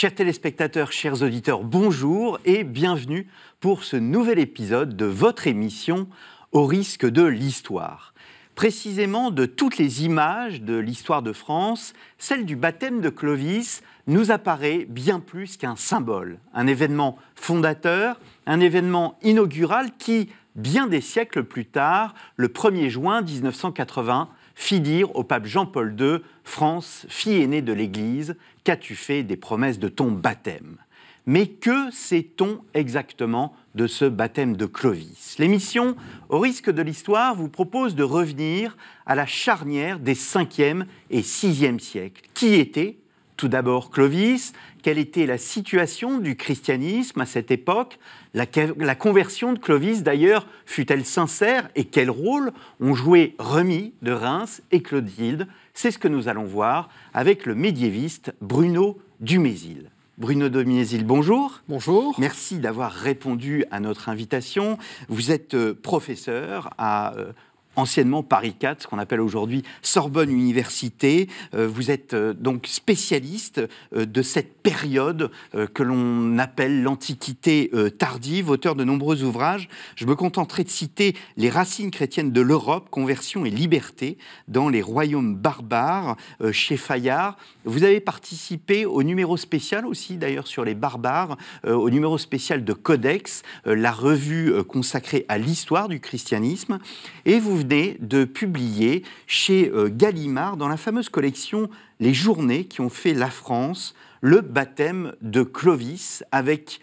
Chers téléspectateurs, chers auditeurs, bonjour et bienvenue pour ce nouvel épisode de votre émission Au risque de l'histoire. Précisément de toutes les images de l'histoire de France, celle du baptême de Clovis nous apparaît bien plus qu'un symbole, un événement fondateur, un événement inaugural qui, bien des siècles plus tard, le 1er juin 1980, fit dire au pape Jean-Paul II France, fille aînée de l'Église, qu'as-tu fait des promesses de ton baptême Mais que sait-on exactement de ce baptême de Clovis L'émission, au risque de l'histoire, vous propose de revenir à la charnière des 5e et 6e siècles. Qui était tout d'abord, Clovis, quelle était la situation du christianisme à cette époque la, conversion de Clovis, d'ailleurs, fut-elle sincère et quel rôle ont joué Remy de Reims et Clotilde C'est ce que nous allons voir avec le médiéviste Bruno Dumézil. Bruno Dumézil, bonjour. Bonjour. Merci d'avoir répondu à notre invitation. Vous êtes euh, professeur à euh, anciennement Paris 4, ce qu'on appelle aujourd'hui Sorbonne Université. Euh, vous êtes euh, donc spécialiste euh, de cette période que l'on appelle l'Antiquité tardive, auteur de nombreux ouvrages. Je me contenterai de citer Les racines chrétiennes de l'Europe, conversion et liberté dans les royaumes barbares chez Fayard. Vous avez participé au numéro spécial aussi, d'ailleurs, sur les barbares, au numéro spécial de Codex, la revue consacrée à l'histoire du christianisme. Et vous de publier chez euh, Gallimard dans la fameuse collection Les Journées qui ont fait la France, le baptême de Clovis avec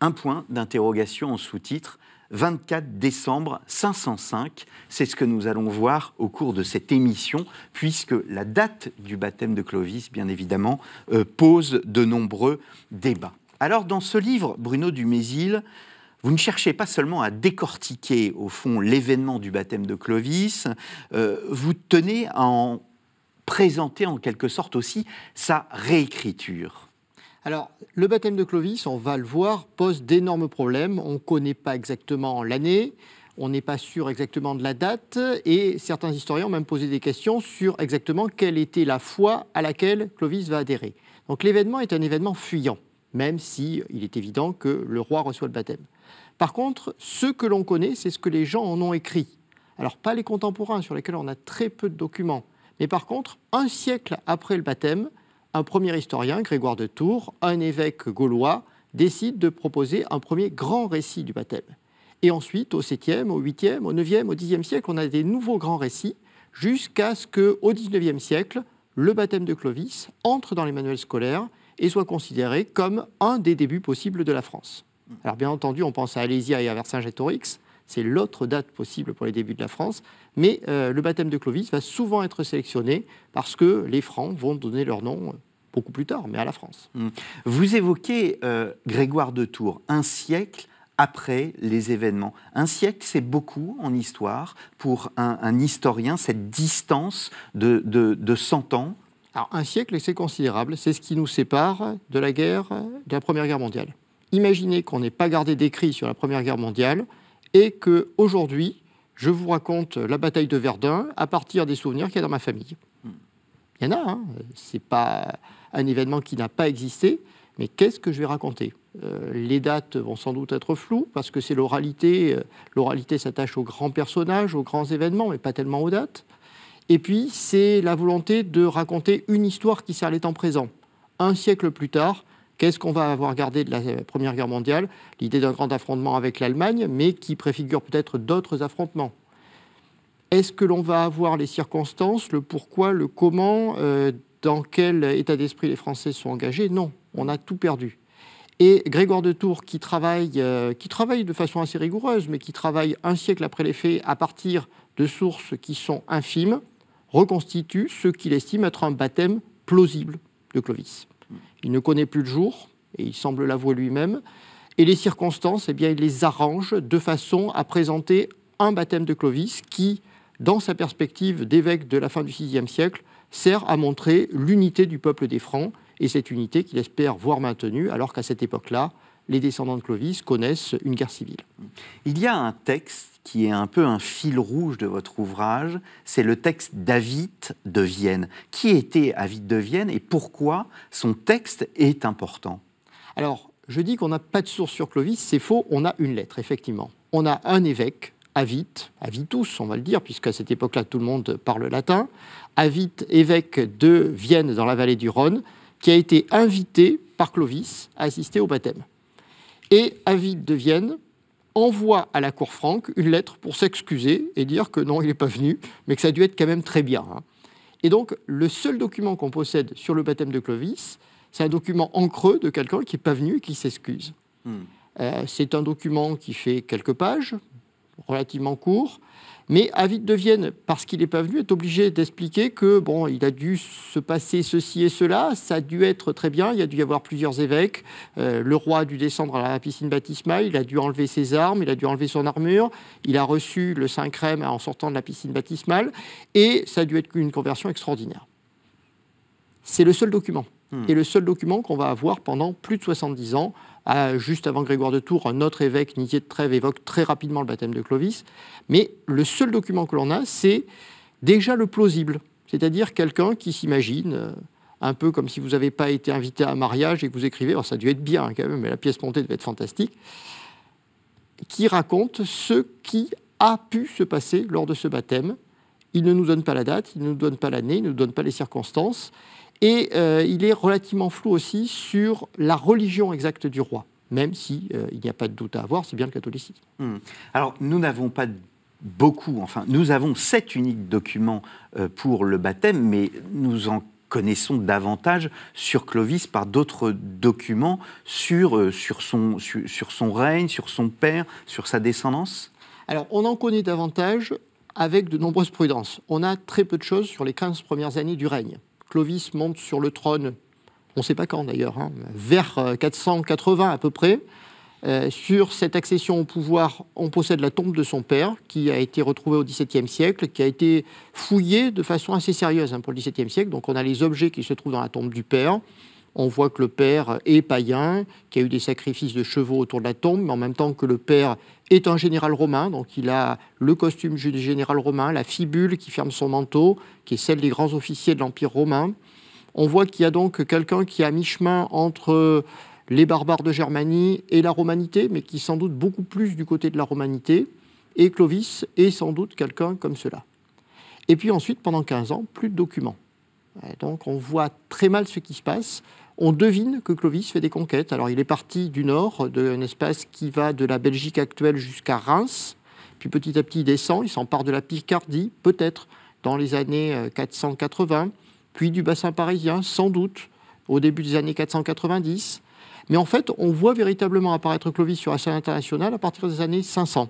un point d'interrogation en sous-titre. 24 décembre 505. C'est ce que nous allons voir au cours de cette émission, puisque la date du baptême de Clovis, bien évidemment, euh, pose de nombreux débats. Alors, dans ce livre, Bruno Dumézil vous ne cherchez pas seulement à décortiquer, au fond, l'événement du baptême de Clovis, euh, vous tenez à en présenter en quelque sorte aussi sa réécriture. Alors, le baptême de Clovis, on va le voir, pose d'énormes problèmes. On ne connaît pas exactement l'année, on n'est pas sûr exactement de la date, et certains historiens ont même posé des questions sur exactement quelle était la foi à laquelle Clovis va adhérer. Donc l'événement est un événement fuyant, même si il est évident que le roi reçoit le baptême. Par contre, ce que l'on connaît, c'est ce que les gens en ont écrit. Alors, pas les contemporains sur lesquels on a très peu de documents. Mais par contre, un siècle après le baptême, un premier historien, Grégoire de Tours, un évêque gaulois, décide de proposer un premier grand récit du baptême. Et ensuite, au 7e, au 8e, au 9e, au 10e siècle, on a des nouveaux grands récits jusqu'à ce qu'au 19e siècle, le baptême de Clovis entre dans les manuels scolaires et soit considéré comme un des débuts possibles de la France. Alors bien entendu, on pense à Alésia et à Vercingétorix, c'est l'autre date possible pour les débuts de la France, mais euh, le baptême de Clovis va souvent être sélectionné parce que les Francs vont donner leur nom euh, beaucoup plus tard, mais à la France. Mmh. Vous évoquez euh, Grégoire de Tours, un siècle après les événements. Un siècle, c'est beaucoup en histoire pour un, historien, cette distance de, 100 ans. Alors un siècle, c'est considérable, c'est ce qui nous sépare de la guerre, de la Première Guerre mondiale imaginez qu'on n'ait pas gardé d'écrits sur la Première Guerre mondiale et que aujourd'hui, je vous raconte la bataille de Verdun à partir des souvenirs qu'il y a dans ma famille. Hmm. Il y en a, hein. c'est pas un événement qui n'a pas existé, mais qu'est-ce que je vais raconter euh, Les dates vont sans doute être floues parce que c'est l'oralité. Euh, l'oralité s'attache aux grands personnages, aux grands événements, mais pas tellement aux dates. Et puis, c'est la volonté de raconter une histoire qui sert les temps présents. Un siècle plus tard, Qu'est-ce qu'on va avoir gardé de la Première Guerre mondiale L'idée d'un grand affrontement avec l'Allemagne, mais qui préfigure peut-être d'autres affrontements. Est-ce que l'on va avoir les circonstances, le pourquoi, le comment, euh, dans quel état d'esprit les Français sont engagés Non, on a tout perdu. Et Grégoire de Tours, qui travaille, euh, qui travaille de façon assez rigoureuse, mais qui travaille un siècle après les faits à partir de sources qui sont infimes, reconstitue ce qu'il estime être un baptême plausible de Clovis. Il ne connaît plus le jour, et il semble l'avouer lui-même, et les circonstances, eh bien, il les arrange de façon à présenter un baptême de Clovis qui, dans sa perspective d'évêque de la fin du VIe siècle, sert à montrer l'unité du peuple des Francs, et cette unité qu'il espère voir maintenue, alors qu'à cette époque-là, les descendants de Clovis connaissent une guerre civile. Il y a un texte qui est un peu un fil rouge de votre ouvrage, c'est le texte d'Avit de Vienne. Qui était Avit de Vienne et pourquoi son texte est important Alors, je dis qu'on n'a pas de source sur Clovis, c'est faux, on a une lettre, effectivement. On a un évêque, Avit, Avitus, on va le dire, puisqu'à cette époque-là, tout le monde parle latin, Avit, évêque de Vienne dans la vallée du Rhône, qui a été invité par Clovis à assister au baptême. Et Avid de Vienne envoie à la cour franque une lettre pour s'excuser et dire que non, il n'est pas venu, mais que ça a dû être quand même très bien. Hein. Et donc, le seul document qu'on possède sur le baptême de Clovis, c'est un document en creux de quelqu'un qui n'est pas venu et qui s'excuse. Hmm. Euh, c'est un document qui fait quelques pages, relativement court. Mais Avid de Vienne, parce qu'il n'est pas venu, est obligé d'expliquer que, bon, il a dû se passer ceci et cela, ça a dû être très bien, il a dû y avoir plusieurs évêques, euh, le roi a dû descendre à la piscine baptismale, il a dû enlever ses armes, il a dû enlever son armure, il a reçu le saint crème en sortant de la piscine baptismale, et ça a dû être une conversion extraordinaire. C'est le seul document, hmm. et le seul document qu'on va avoir pendant plus de 70 ans, juste avant Grégoire de Tours, un autre évêque, Nizier de Trèves, évoque très rapidement le baptême de Clovis. Mais le seul document que l'on a, c'est déjà le plausible, c'est-à-dire quelqu'un qui s'imagine. Euh, un peu comme si vous n'avez pas été invité à un mariage et que vous écrivez, alors ça a dû être bien hein, quand même, mais la pièce montée devait être fantastique, qui raconte ce qui a pu se passer lors de ce baptême. Il ne nous donne pas la date, il ne nous donne pas l'année, il ne nous donne pas les circonstances. Et euh, il est relativement flou aussi sur la religion exacte du roi, même si euh, il n'y a pas de doute à avoir, c'est bien le catholicisme. Hmm. Alors nous n'avons pas beaucoup, enfin nous avons sept uniques documents euh, pour le baptême, mais nous en connaissons davantage sur Clovis par d'autres documents sur, sur, son, sur, sur son règne, sur son père, sur sa descendance Alors on en connaît davantage avec de nombreuses prudences. On a très peu de choses sur les 15 premières années du règne. Clovis monte sur le trône, on ne sait pas quand d'ailleurs, hein, vers 480 euh, à peu près. Euh, sur cette accession au pouvoir, on possède la tombe de son père, qui a été retrouvée au XVIIe siècle, qui a été fouillée de façon assez sérieuse hein, pour le XVIIe siècle. Donc on a les objets qui se trouvent dans la tombe du père, on voit que le père est païen, qu'il a eu des sacrifices de chevaux autour de la tombe, mais en même temps que le père est un général romain, donc il a le costume du général romain, la fibule qui ferme son manteau, qui est celle des grands officiers de l'Empire romain. On voit qu'il y a donc quelqu'un qui est à mi-chemin entre les barbares de Germanie et la romanité, mais qui est sans doute beaucoup plus du côté de la romanité, et Clovis est sans doute quelqu'un comme cela. Et puis ensuite, pendant 15 ans, plus de documents. Donc on voit très mal ce qui se passe on devine que Clovis fait des conquêtes. Alors il est parti du nord, d'un espace qui va de la Belgique actuelle jusqu'à Reims, puis petit à petit il descend, il s'empare de la Picardie, peut-être dans les années 480, euh, puis du bassin parisien, sans doute au début des années 490. Mais en fait, on voit véritablement apparaître Clovis sur la scène internationale à partir des années 500.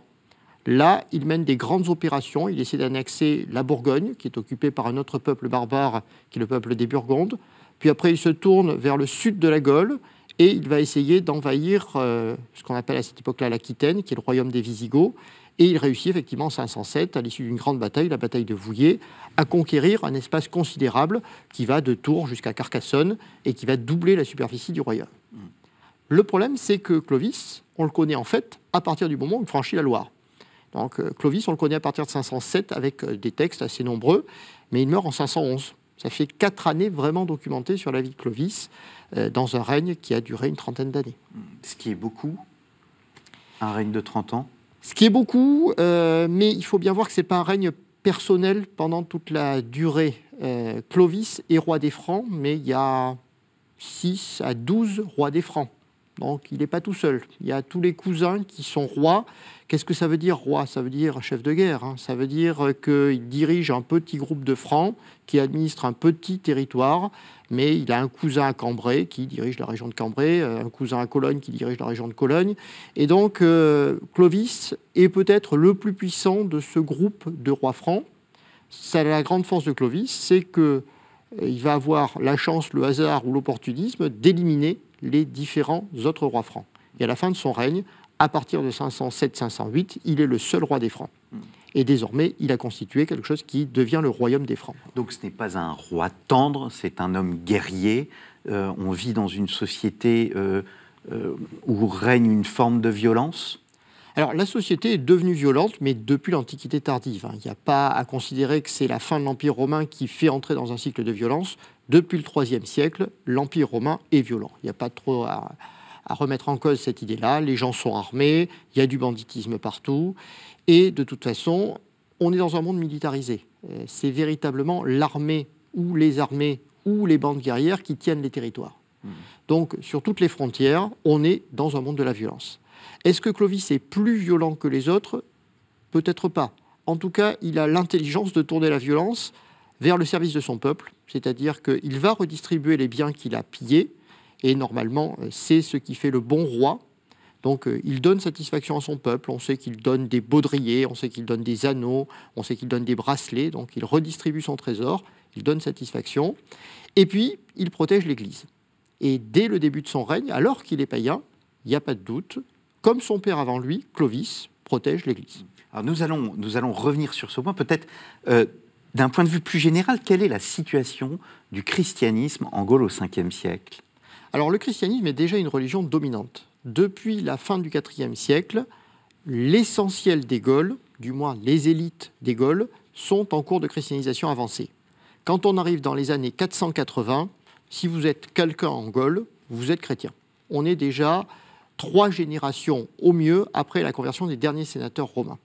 Là, il mène des grandes opérations. Il essaie d'annexer la Bourgogne, qui est occupée par un autre peuple barbare, qui est le peuple des Burgondes. Puis après, il se tourne vers le sud de la Gaule et il va essayer d'envahir euh, ce qu'on appelle à cette époque-là l'Aquitaine, qui est le royaume des Visigoths. Et il réussit effectivement en 507, à l'issue d'une grande bataille, la bataille de Vouillé, à conquérir un espace considérable qui va de Tours jusqu'à Carcassonne et qui va doubler la superficie du royaume. Mm. Le problème, c'est que Clovis, on le connaît en fait à partir du moment où il franchit la Loire. Donc euh, Clovis, on le connaît à partir de 507 avec euh, des textes assez nombreux, mais il meurt en 511. Ça fait quatre années vraiment documentées sur la vie de Clovis, euh, dans un règne qui a duré une trentaine d'années. Ce qui est beaucoup, un règne de 30 ans Ce qui est beaucoup, euh, mais il faut bien voir que ce n'est pas un règne personnel pendant toute la durée. Euh, Clovis est roi des Francs, mais il y a 6 à 12 rois des Francs. Donc il n'est pas tout seul. Il y a tous les cousins qui sont rois, Qu'est-ce que ça veut dire roi Ça veut dire chef de guerre. Hein. Ça veut dire euh, qu'il dirige un petit groupe de francs qui administre un petit territoire, mais il a un cousin à Cambrai qui dirige la région de Cambrai, euh, un cousin à Cologne qui dirige la région de Cologne. Et donc euh, Clovis est peut-être le plus puissant de ce groupe de rois francs. C'est la grande force de Clovis, c'est que il va avoir la chance, le hasard ou l'opportunisme d'éliminer les différents autres rois francs. Et à la fin de son règne, à partir de 507-508, il est le seul roi des Francs. Hmm. Et désormais, il a constitué quelque chose qui devient le royaume des Francs. Donc ce n'est pas un roi tendre, c'est un homme guerrier. Euh, on vit dans une société euh, euh, où règne une forme de violence alors la société est devenue violente, mais depuis l'Antiquité tardive. Hein. Il n'y a pas à considérer que c'est la fin de l'Empire romain qui fait entrer dans un cycle de violence. Depuis le IIIe siècle, l'Empire romain est violent. Il n'y a pas trop à, à remettre en cause cette idée-là. Les gens sont armés, il y a du banditisme partout, et de toute façon, on est dans un monde militarisé. Euh, c'est véritablement l'armée ou les armées ou les bandes guerrières qui tiennent les territoires. Mmh. Donc, sur toutes les frontières, on est dans un monde de la violence. Est-ce que Clovis est plus violent que les autres Peut-être pas. En tout cas, il a l'intelligence de tourner la violence vers le service de son peuple, c'est-à-dire qu'il va redistribuer les biens qu'il a pillés, et normalement, euh, c'est ce qui fait le bon roi. Donc euh, il donne satisfaction à son peuple, on sait qu'il donne des baudriers, on sait qu'il donne des anneaux, on sait qu'il donne des bracelets, donc il redistribue son trésor, il donne satisfaction, et puis il protège l'Église. Et dès le début de son règne, alors qu'il est païen, il n'y a pas de doute, comme son père avant lui, Clovis protège l'Église. Alors nous allons, nous allons revenir sur ce point, peut-être euh, d'un point de vue plus général, quelle est la situation du christianisme en Gaule au 5 siècle alors le christianisme est déjà une religion dominante. Depuis la fin du IVe siècle, l'essentiel des Gaules, du moins les élites des Gaules, sont en cours de christianisation avancée. Quand on arrive dans les années 480, si vous êtes quelqu'un en Gaule, vous êtes chrétien. On est déjà trois générations au mieux après la conversion des derniers sénateurs romains.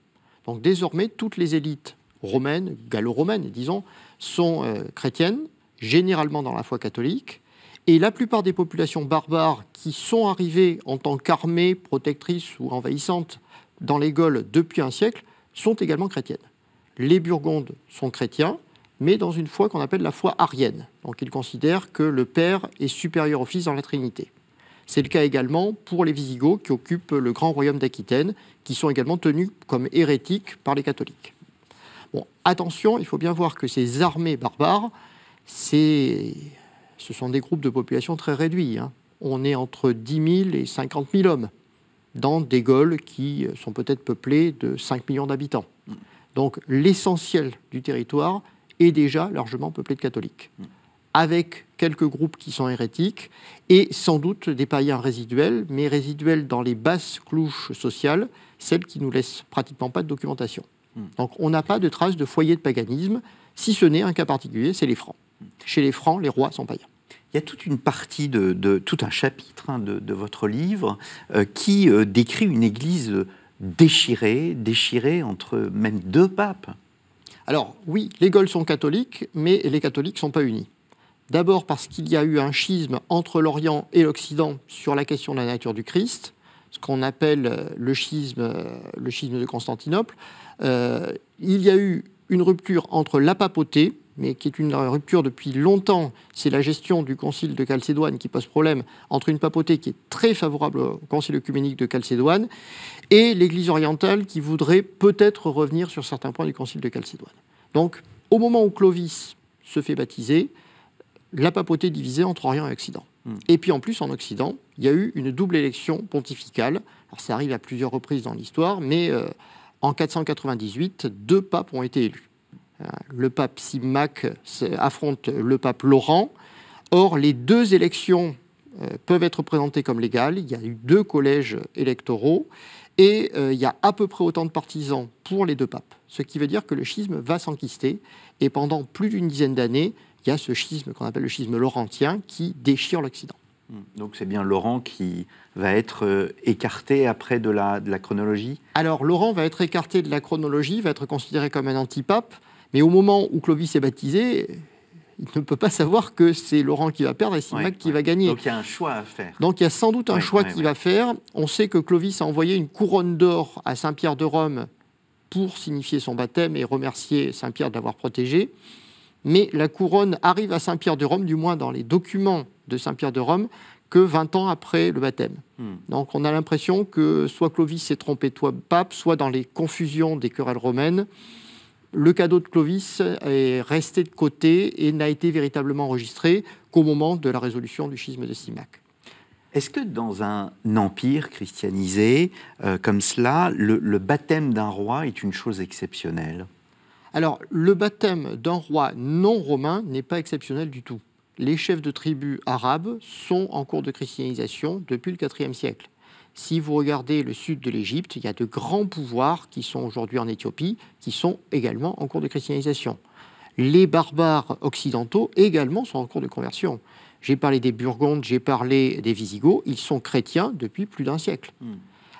Donc désormais, toutes les élites romaines, gallo-romaines, disons, sont euh, chrétiennes, généralement dans la foi catholique, et la plupart des populations barbares qui sont arrivées en tant qu'armées protectrices ou envahissantes dans les Gaules depuis un siècle sont également chrétiennes. Les Burgondes sont chrétiens, mais dans une foi qu'on appelle la foi arienne. Donc ils considèrent que le Père est supérieur au Fils dans la Trinité. C'est le cas également pour les Visigoths qui occupent le grand royaume d'Aquitaine, qui sont également tenus comme hérétiques par les catholiques. Bon, attention, il faut bien voir que ces armées barbares, c'est ce sont des groupes de population très réduits. Hein. On est entre 10 000 et 50 000 hommes dans des Gaules qui sont peut-être peuplés de 5 millions d'habitants. Donc l'essentiel du territoire est déjà largement peuplé de catholiques, avec quelques groupes qui sont hérétiques et sans doute des païens résiduels, mais résiduels dans les basses clouches sociales, celles qui nous laissent pratiquement pas de documentation. Hmm. Donc on n'a pas de traces de foyer de paganisme, si ce n'est un cas particulier, c'est les Francs. Chez les Francs, les rois sont païens. Il y a toute une partie de, tout un chapitre hein, de, votre livre euh, qui euh, décrit une Église déchirée, déchirée entre même deux papes. Alors oui, les Gaules sont catholiques, mais les catholiques ne sont pas unis. D'abord parce qu'il y a eu un schisme entre l'Orient et l'Occident sur la question de la nature du Christ, ce qu'on appelle euh, le schisme, le schisme de Constantinople. il y a eu une rupture entre la papauté, mais qui est une rupture depuis longtemps, c'est la gestion du concile de Chalcédoine qui pose problème entre une papauté qui est très favorable au concile œcuménique de Chalcédoine et l'Église orientale qui voudrait peut-être revenir sur certains points du concile de Chalcédoine. Donc, au moment où Clovis se fait baptiser, la papauté est divisée entre Orient et Occident. Hmm. Et puis en plus, en Occident, il y a eu une double élection pontificale. Alors ça arrive à plusieurs reprises dans l'histoire, mais euh, en 498, deux papes ont été élus. Euh, le pape Simac euh, affronte le pape Laurent. Or, les deux élections euh, peuvent être présentées comme légales. Il y a eu deux collèges électoraux et il y a à peu près autant de partisans pour les deux papes. Ce qui veut dire que le schisme va s'enquister et pendant plus d'une dizaine d'années, il y a ce schisme qu'on appelle le schisme laurentien qui déchire l'Occident. Hmm. Donc c'est bien Laurent qui va être écarté après de la chronologie Alors Laurent va être écarté de la chronologie, va être considéré comme un antipape. Mais au moment où Clovis est baptisé, il ne peut pas savoir que c'est Laurent qui va perdre et Simac qui va gagner. Donc il y a un choix à faire. Donc il y a sans doute un choix qu'il va faire. On sait que Clovis a envoyé une couronne d'or à Saint-Pierre de Rome pour signifier son baptême et remercier Saint-Pierre de l'avoir protégé. Mais la couronne arrive à Saint-Pierre de Rome, du moins dans les documents de Saint-Pierre de Rome, que 20 ans après le baptême. Hmm. Donc on a l'impression que soit Clovis s'est trompé, toi pape, soit dans les confusions des querelles romaines, le cadeau de Clovis est resté de côté et n'a été véritablement enregistré qu'au moment de la résolution du schisme de Simac. Est-ce que dans un empire christianisé euh, comme cela, le, le baptême d'un roi est une chose exceptionnelle Alors, le baptême d'un roi non romain n'est pas exceptionnel du tout. Les chefs de tribus arabes sont en cours de christianisation depuis le IVe siècle. Si vous regardez le sud de l'Égypte, il y a de grands pouvoirs qui sont aujourd'hui en Éthiopie, qui sont également en cours de christianisation. Les barbares occidentaux également sont en cours de conversion. J'ai parlé des Burgondes, j'ai parlé des Visigoths, ils sont chrétiens depuis plus d'un siècle. Hmm.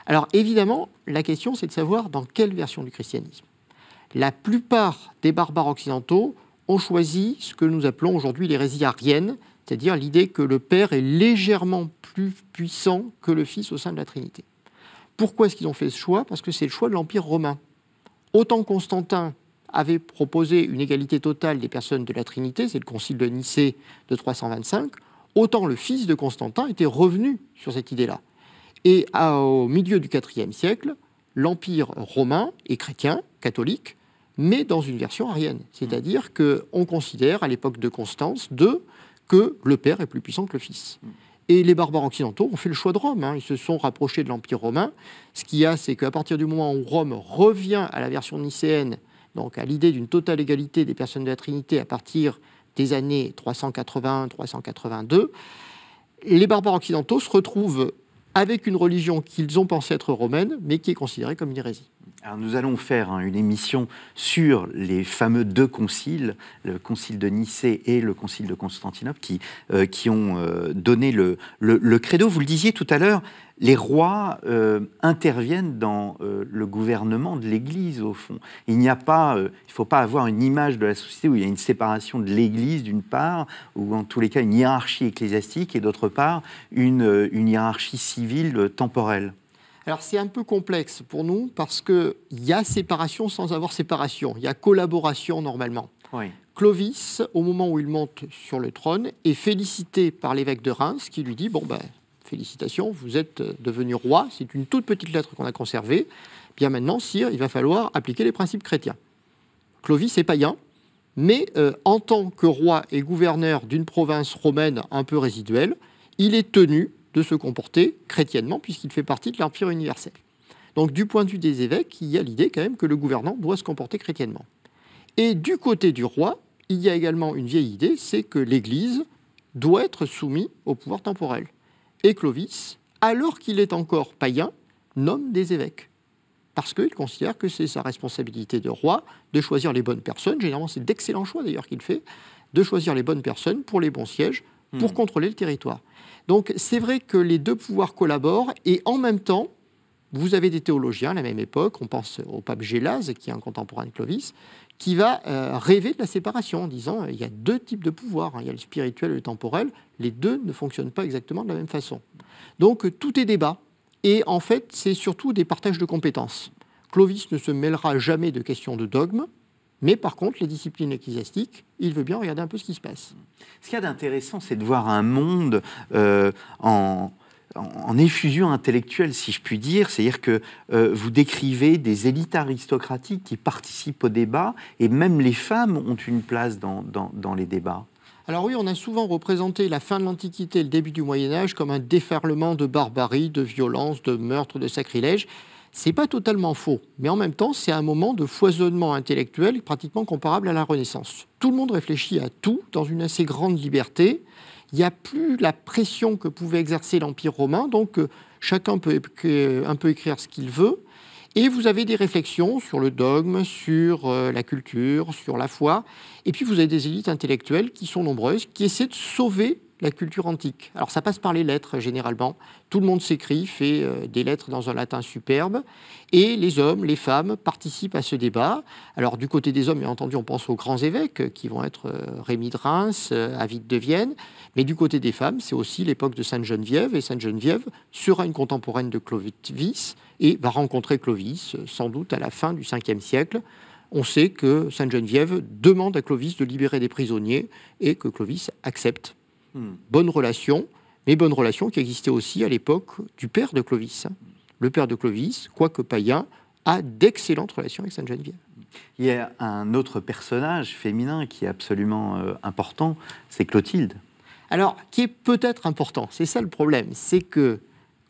Alors évidemment, la question c'est de savoir dans quelle version du christianisme. La plupart des barbares occidentaux ont choisi ce que nous appelons aujourd'hui l'hérésie arienne, c'est-à-dire l'idée que le Père est légèrement plus puissant que le Fils au sein de la Trinité. Pourquoi est-ce qu'ils ont fait ce choix Parce que c'est le choix de l'Empire romain. Autant Constantin avait proposé une égalité totale des personnes de la Trinité, c'est le concile de Nicée de 325, autant le fils de Constantin était revenu sur cette idée-là. Et au milieu du IVe siècle, l'Empire romain est chrétien, catholique, mais dans une version arienne. C'est-à-dire mmh. qu'on considère à l'époque de Constance deux que le père est plus puissant que le fils. Mm. Et les barbares occidentaux ont fait le choix de Rome. Hein. Ils se sont rapprochés de l'Empire romain. Ce qu'il y a, c'est qu'à partir du moment où Rome revient à la version nicéenne, donc à l'idée d'une totale égalité des personnes de la Trinité à partir des années 381-382, les barbares occidentaux se retrouvent avec une religion qu'ils ont pensé être romaine, mais qui est considérée comme une hérésie nous allons faire hein, une émission sur les fameux deux conciles, le concile de Nicée et le concile de Constantinople, qui, euh, ont euh, donné le, credo. Vous le disiez tout à l'heure, les rois euh, interviennent dans le gouvernement de l'Église, au fond. Il n'y a faut pas avoir une image de la société où il y a une séparation de l'Église, d'une part, ou en tous les cas une hiérarchie ecclésiastique, et d'autre part, une hiérarchie civile temporelle. Alors c'est un peu complexe pour nous parce qu'il y a séparation sans avoir séparation. Il y a collaboration normalement. Clovis, au moment où il monte sur le trône, est félicité par l'évêque de Reims qui lui dit Bon, ben, félicitations, vous êtes devenu roi. C'est une toute petite lettre qu'on a conservée. Bien maintenant, sire, il va falloir appliquer les principes chrétiens. Clovis est païen, mais euh, en tant que roi et gouverneur d'une province romaine un peu résiduelle, il est tenu de se comporter chrétiennement, puisqu'il fait partie de l'Empire universel. Donc du point de vue des évêques, il y a l'idée quand même que le gouvernant doit se comporter chrétiennement. Et du côté du roi, il y a également une vieille idée, c'est que l'Église doit être soumise au pouvoir temporel. Et Clovis, alors qu'il est encore païen, nomme des évêques. Parce qu'il considère que c'est sa responsabilité de roi de choisir les bonnes personnes, généralement c'est d'excellents choix d'ailleurs qu'il fait, de choisir les bonnes personnes pour les bons sièges, pour hmm. contrôler le territoire. Donc c'est vrai que les deux pouvoirs collaborent et en même temps, vous avez des théologiens à la même époque, on pense au pape Gélase, qui est un contemporain de Clovis, qui va euh, rêver de la séparation en disant euh, il y a deux types de pouvoirs, hein, il y a le spirituel et le temporel, les deux ne fonctionnent pas exactement de la même façon. Donc euh, tout est débat, et en fait c'est surtout des partages de compétences. Clovis ne se mêlera jamais de questions de dogme, mais par contre, les disciplines ecclésiastiques, il veut bien regarder un peu ce qui se passe. Ce qu'il y a d'intéressant, c'est de voir un monde euh, en, effusion intellectuelle, si je puis dire, c'est-à-dire que euh, vous décrivez des élites aristocratiques qui participent au débat, et même les femmes ont une place dans, dans les débats. Alors oui, on a souvent représenté la fin de l'Antiquité et le début du Moyen Âge comme un déferlement de barbarie, de violence, de meurtre, de sacrilège n'est pas totalement faux, mais en même temps, c'est un moment de foisonnement intellectuel pratiquement comparable à la Renaissance. Tout le monde réfléchit à tout dans une assez grande liberté. Il n'y a plus la pression que pouvait exercer l'Empire romain, donc euh, chacun peut un peu écrire ce qu'il veut. Et vous avez des réflexions sur le dogme, sur euh, la culture, sur la foi. Et puis vous avez des élites intellectuelles qui sont nombreuses, qui essaient de sauver la culture antique. Alors ça passe par les lettres généralement. Tout le monde s'écrit, fait euh, des lettres dans un latin superbe, et les hommes, les femmes participent à ce débat. Alors du côté des hommes, bien entendu, on pense aux grands évêques euh, qui vont être euh, Rémi de Reims, Avid de Vienne, mais du côté des femmes, c'est aussi l'époque de Sainte-Geneviève, et Sainte-Geneviève sera une contemporaine de Clovis et va rencontrer Clovis sans doute à la fin du 5 siècle on sait que Sainte-Geneviève demande à Clovis de libérer des prisonniers et que Clovis accepte. Hmm. Bonne relation, mais bonne relation qui existait aussi à l'époque du père de Clovis. Le père de Clovis, quoique païen, a d'excellentes relations avec Sainte-Geneviève. Il y a un autre personnage féminin qui est absolument euh, important, c'est Clotilde. Alors, qui est peut-être important, c'est ça le problème, c'est que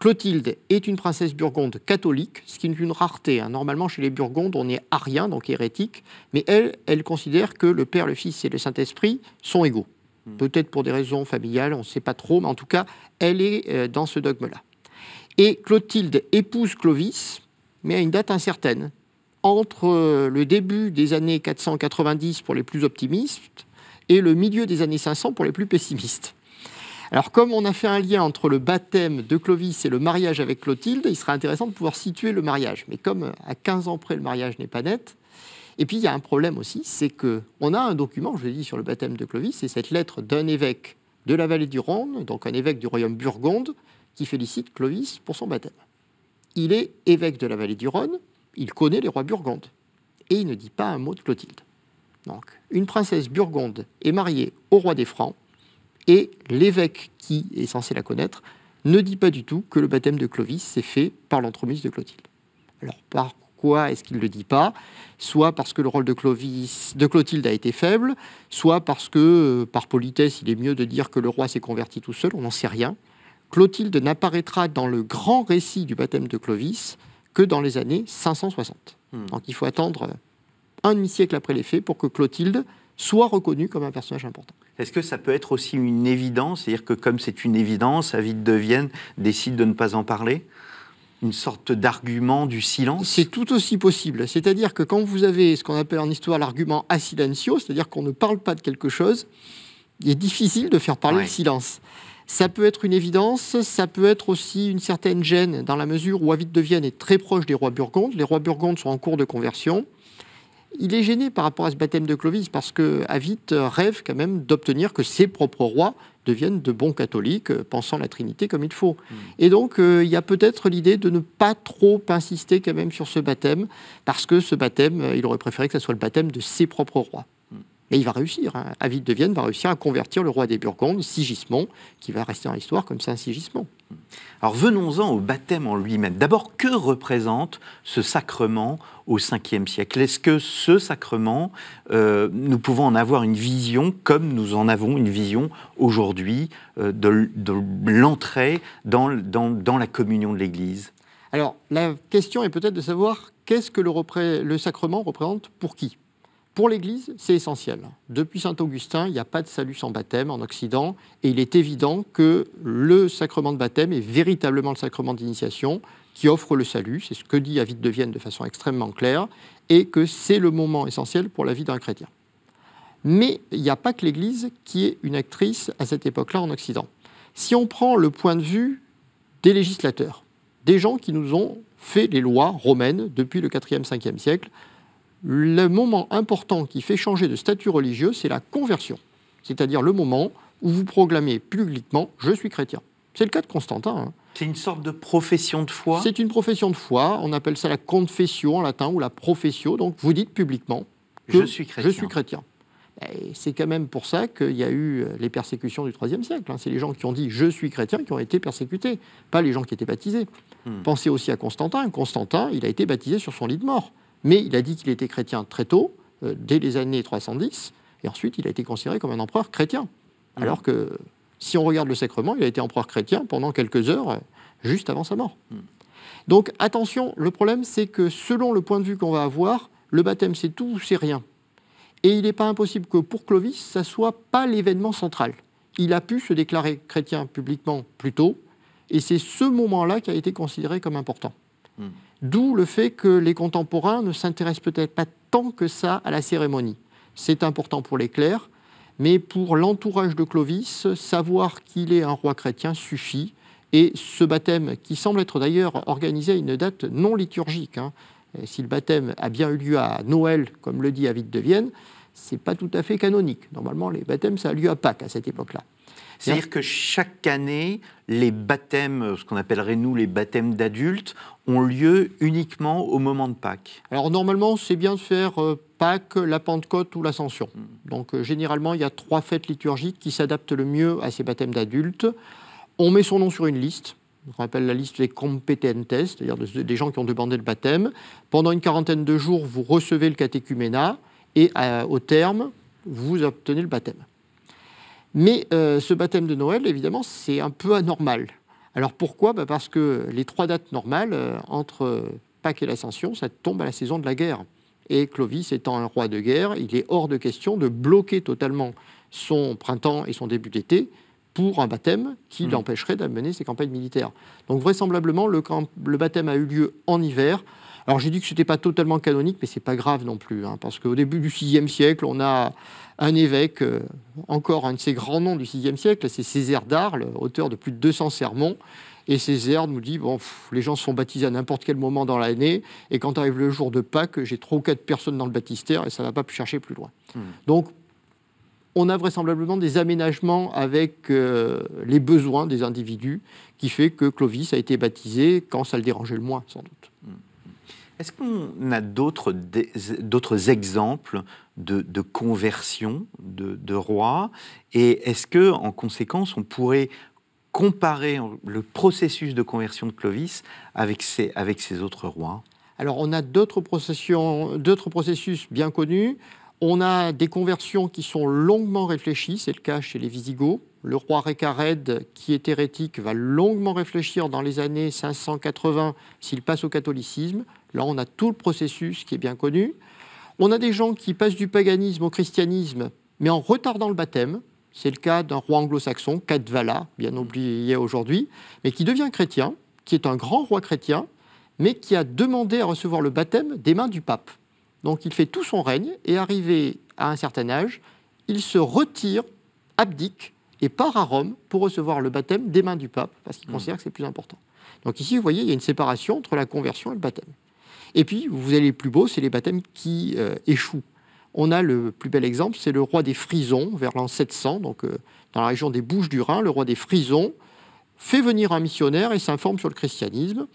Clotilde est une princesse burgonde catholique, ce qui est une rareté. Hein. Normalement, chez les Burgondes, on est arien, donc hérétique, mais elle, elle considère que le Père, le Fils et le Saint-Esprit sont égaux. Mm. Peut-être pour des raisons familiales, on ne sait pas trop, mais en tout cas, elle est euh, dans ce dogme-là. Et Clotilde épouse Clovis, mais à une date incertaine, entre euh, le début des années 490 pour les plus optimistes et le milieu des années 500 pour les plus pessimistes. Alors comme on a fait un lien entre le baptême de Clovis et le mariage avec Clotilde, il serait intéressant de pouvoir situer le mariage. Mais comme euh, à 15 ans près le mariage n'est pas net, et puis il y a un problème aussi, c'est que on a un document, je l'ai dit sur le baptême de Clovis, c'est cette lettre d'un évêque de la vallée du Rhône, donc un évêque du royaume burgonde, qui félicite Clovis pour son baptême. Il est évêque de la vallée du Rhône, il connaît les rois burgondes, et il ne dit pas un mot de Clotilde. Donc, une princesse burgonde est mariée au roi des Francs, et l'évêque qui est censé la connaître ne dit pas du tout que le baptême de Clovis s'est fait par l'entremise de Clotilde. Alors, par pourquoi est-ce qu'il ne le dit pas Soit parce que le rôle de, de Clotilde a été faible, soit parce que, euh, par politesse, il est mieux de dire que le roi s'est converti tout seul, on n'en sait rien. Clotilde n'apparaîtra dans le grand récit du baptême de Clovis que dans les années 560. Hmm. Donc il faut attendre un demi-siècle après les faits pour que Clotilde soit reconnue comme un personnage important. Est-ce que ça peut être aussi une évidence C'est-à-dire que comme c'est une évidence, à de Vienne décide de ne pas en parler une sorte d'argument du silence C'est tout aussi possible. C'est-à-dire que quand vous avez ce qu'on appelle en histoire l'argument a silencio, c'est-à-dire qu'on ne parle pas de quelque chose, il est difficile de faire parler le silence. Ça peut être une évidence, ça peut être aussi une certaine gêne, dans la mesure où Avid de Vienne est très proche des rois burgondes. Les rois burgondes sont en cours de conversion. Il est gêné par rapport à ce baptême de Clovis parce que Avit rêve quand même d'obtenir que ses propres rois deviennent de bons catholiques, euh, pensant la Trinité comme il faut. Mm. Et donc, euh, il y a peut-être l'idée de ne pas trop insister quand même sur ce baptême, parce que ce baptême, euh, il aurait préféré que ce soit le baptême de ses propres rois. Mais il va réussir. Hein. de Vienne va réussir à convertir le roi des Burgondes, Sigismond, qui va rester en l'histoire comme Saint Sigismond. Alors venons-en au baptême en lui-même. D'abord, que représente ce sacrement au Ve siècle Est-ce que ce sacrement, euh, nous pouvons en avoir une vision comme nous en avons une vision aujourd'hui euh, de, l'entrée dans, la communion de l'Église Alors la question est peut-être de savoir qu'est-ce que le sacrement représente pour qui pour l'Église, c'est essentiel. Depuis Saint Augustin, il n'y a pas de salut sans baptême en Occident, et il est évident que le sacrement de baptême est véritablement le sacrement d'initiation qui offre le salut, c'est ce que dit Avid de Vienne de façon extrêmement claire, et que c'est le moment essentiel pour la vie d'un chrétien. Mais il n'y a pas que l'Église qui est une actrice à cette époque-là en Occident. Si on prend le point de vue des législateurs, des gens qui nous ont fait les lois romaines depuis le 4e, 5e siècle, le moment important qui fait changer de statut religieux, c'est la conversion, c'est-à-dire le moment où vous proclamez publiquement Je suis chrétien. C'est le cas de Constantin. Hein. C'est une sorte de profession de foi C'est une profession de foi, on appelle ça la confession en latin ou la profession. donc vous dites publiquement que Je suis chrétien. Je suis chrétien. Ben, c'est quand même pour ça qu'il y a eu euh, les persécutions du IIIe siècle. Hein. C'est les gens qui ont dit je suis chrétien qui ont été persécutés, pas les gens qui étaient baptisés. Hmm. Pensez aussi à Constantin. Constantin, il a été baptisé sur son lit de mort mais il a dit qu'il était chrétien très tôt, euh, dès les années 310, et ensuite il a été considéré comme un empereur chrétien. Mmh. Alors que si on regarde le sacrement, il a été empereur chrétien pendant quelques heures, euh, juste avant sa mort. Mmh. Donc attention, le problème c'est que selon le point de vue qu'on va avoir, le baptême c'est tout ou c'est rien. Et il n'est pas impossible que pour Clovis, ça soit pas l'événement central. Il a pu se déclarer chrétien publiquement plus tôt, et c'est ce moment-là qui a été considéré comme important. Mmh. D'où le fait que les contemporains ne s'intéressent peut-être pas tant que ça à la cérémonie. C'est important pour les clercs, mais pour l'entourage de Clovis, savoir qu'il est un roi chrétien suffit. Et ce baptême, qui semble être d'ailleurs organisé à une date non liturgique, hein, si le baptême a bien eu lieu à Noël, comme le dit Avid de Vienne, c'est pas tout à fait canonique. Normalement, les baptêmes, ça a lieu à Pâques à cette époque-là. C'est-à-dire que chaque année, les baptêmes, ce qu'on appellerait nous les baptêmes d'adultes, ont lieu uniquement au moment de Pâques. Alors normalement, c'est bien de faire euh, Pâques, la Pentecôte ou l'Ascension. Hmm. Donc euh, généralement, il y a trois fêtes liturgiques qui s'adaptent le mieux à ces baptêmes d'adultes. On met son nom sur une liste. On appelle la liste des competentes, c'est-à-dire des gens qui ont demandé le baptême. Pendant une quarantaine de jours, vous recevez le catéchuménat et euh, au terme, vous obtenez le baptême. Mais euh, ce baptême de Noël, évidemment, c'est un peu anormal. Alors pourquoi bah, Parce que les trois dates normales, euh, entre euh, Pâques et l'Ascension, ça tombe à la saison de la guerre. Et Clovis étant un roi de guerre, il est hors de question de bloquer totalement son printemps et son début d'été pour un baptême qui mmh. l'empêcherait d'amener ses campagnes militaires. Donc vraisemblablement, le, baptême a eu lieu en hiver. Alors j'ai dit que ce n'était pas totalement canonique, mais ce n'est pas grave non plus, hein, parce qu'au début du VIe siècle, on a un évêque, euh, encore un de ces grands noms du VIe siècle, c'est Césaire d'Arles, auteur de plus de 200 sermons. Et Césaire nous dit, bon, les gens se font baptiser à n'importe quel moment dans l'année, et quand arrive le jour de Pâques, j'ai trois ou quatre personnes dans le baptistère, et ça ne va pas chercher plus loin. Hmm. Donc, on a vraisemblablement des aménagements avec euh, les besoins des individus, qui fait que Clovis a été baptisé quand ça le dérangeait le moins, sans doute. Est-ce qu'on a d'autres exemples de, conversion de, rois Et est-ce que, en conséquence, on pourrait comparer le processus de conversion de Clovis avec ses, avec autres rois Alors, on a d'autres processus bien connus. On a des conversions qui sont longuement réfléchies, c'est le cas chez les Visigoths. Le roi Récared, qui est hérétique, va longuement réfléchir dans les années 580 s'il passe au catholicisme. Là, on a tout le processus qui est bien connu. On a des gens qui passent du paganisme au christianisme, mais en retardant le baptême. C'est le cas d'un roi anglo-saxon, Cadvala, bien oublié aujourd'hui, mais qui devient chrétien, qui est un grand roi chrétien, mais qui a demandé à recevoir le baptême des mains du pape. Donc il fait tout son règne, et arrivé à un certain âge, il se retire, abdique, et part à Rome pour recevoir le baptême des mains du pape, parce qu'il mmh. considère que c'est plus important. Donc ici, vous voyez, il y a une séparation entre la conversion et le baptême. Et puis, vous allez les plus beaux, c'est les baptêmes qui euh, échouent. On a le plus bel exemple, c'est le roi des Frisons, vers l'an 700, donc euh, dans la région des Bouches du Rhin, le roi des Frisons fait venir un missionnaire et s'informe sur le christianisme.